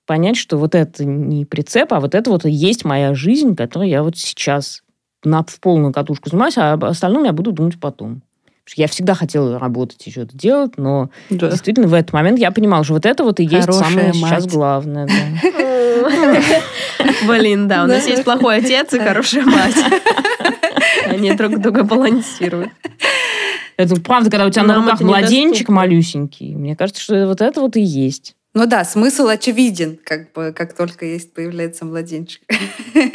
понять, что вот это не прицеп, а вот это вот и есть моя жизнь, которую я вот сейчас на, в полную катушку занимаюсь, а об остальном я буду думать потом я всегда хотела работать и что-то делать, но да. действительно в этот момент я понимала, что вот это вот и есть Хорошая самое мать. сейчас главное. Блин, да, у нас есть плохой отец и хорошая мать. Они друг друга балансируют. Это правда, когда у тебя на руках младенчик малюсенький. Мне кажется, что вот это вот и есть. Ну да, смысл очевиден, как бы, как только есть появляется младенчик.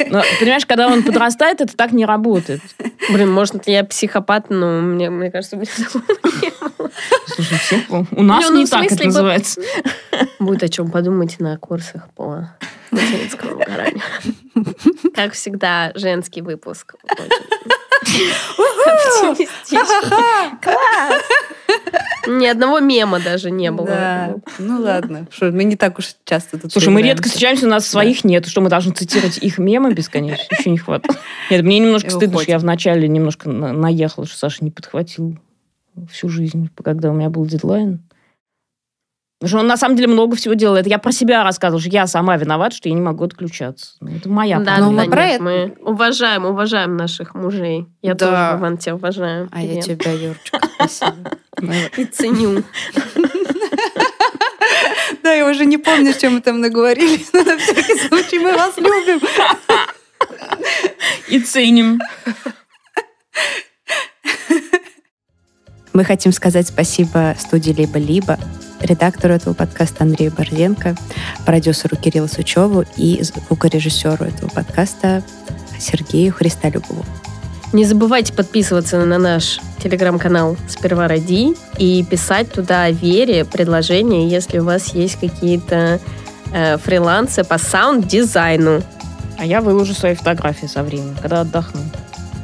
Но, ну, понимаешь, когда он подрастает, это так не работает. Блин, может, я психопат, но мне, мне кажется, будет Слушай, все, у нас ну, ну, не, ну, так смысле, это называется. Будет о чем подумать на курсах по материнскому угоранию. (laughs) Как всегда, женский выпуск. Очень. Класс! Ни одного мема даже не было. Ну ладно, Шо, мы не так уж часто тут Слушай, мы редко встречаемся, у нас своих да. нет, что мы должны цитировать их мемы бесконечно, еще не хватает. Нет, мне немножко стыдно, что я вначале немножко наехала, что Саша не подхватил всю жизнь, когда у меня был дедлайн. Потому что он на самом деле много всего делал. Это я про себя рассказывала, что я сама виноват, что я не могу отключаться. Ну, это моя да, проблема. Да, ну, ну, про это... мы уважаем, уважаем наших мужей. Я да. тоже, Иван, тебя уважаю. А Привет. я тебя, (laughs) Юрочка, И ценю. Да, я уже не помню, с чем мы там наговорили. но на всякий случай мы вас любим. И ценим. Мы хотим сказать спасибо студии «Либо-либо», редактору этого подкаста Андрею Борденко, продюсеру Кириллу Сучеву и звукорежиссеру этого подкаста Сергею Христолюбову. Не забывайте подписываться на наш телеграм-канал «Сперва ради» и писать туда о вере, предложения, если у вас есть какие-то э, фрилансы по саунд-дизайну. А я выложу свои фотографии со временем, когда отдохну.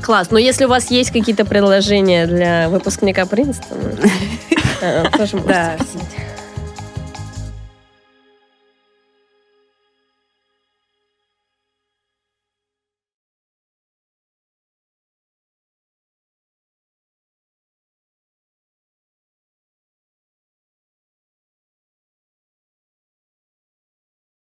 Класс. Но если у вас есть какие-то предложения для выпускника Принстона, э, тоже можете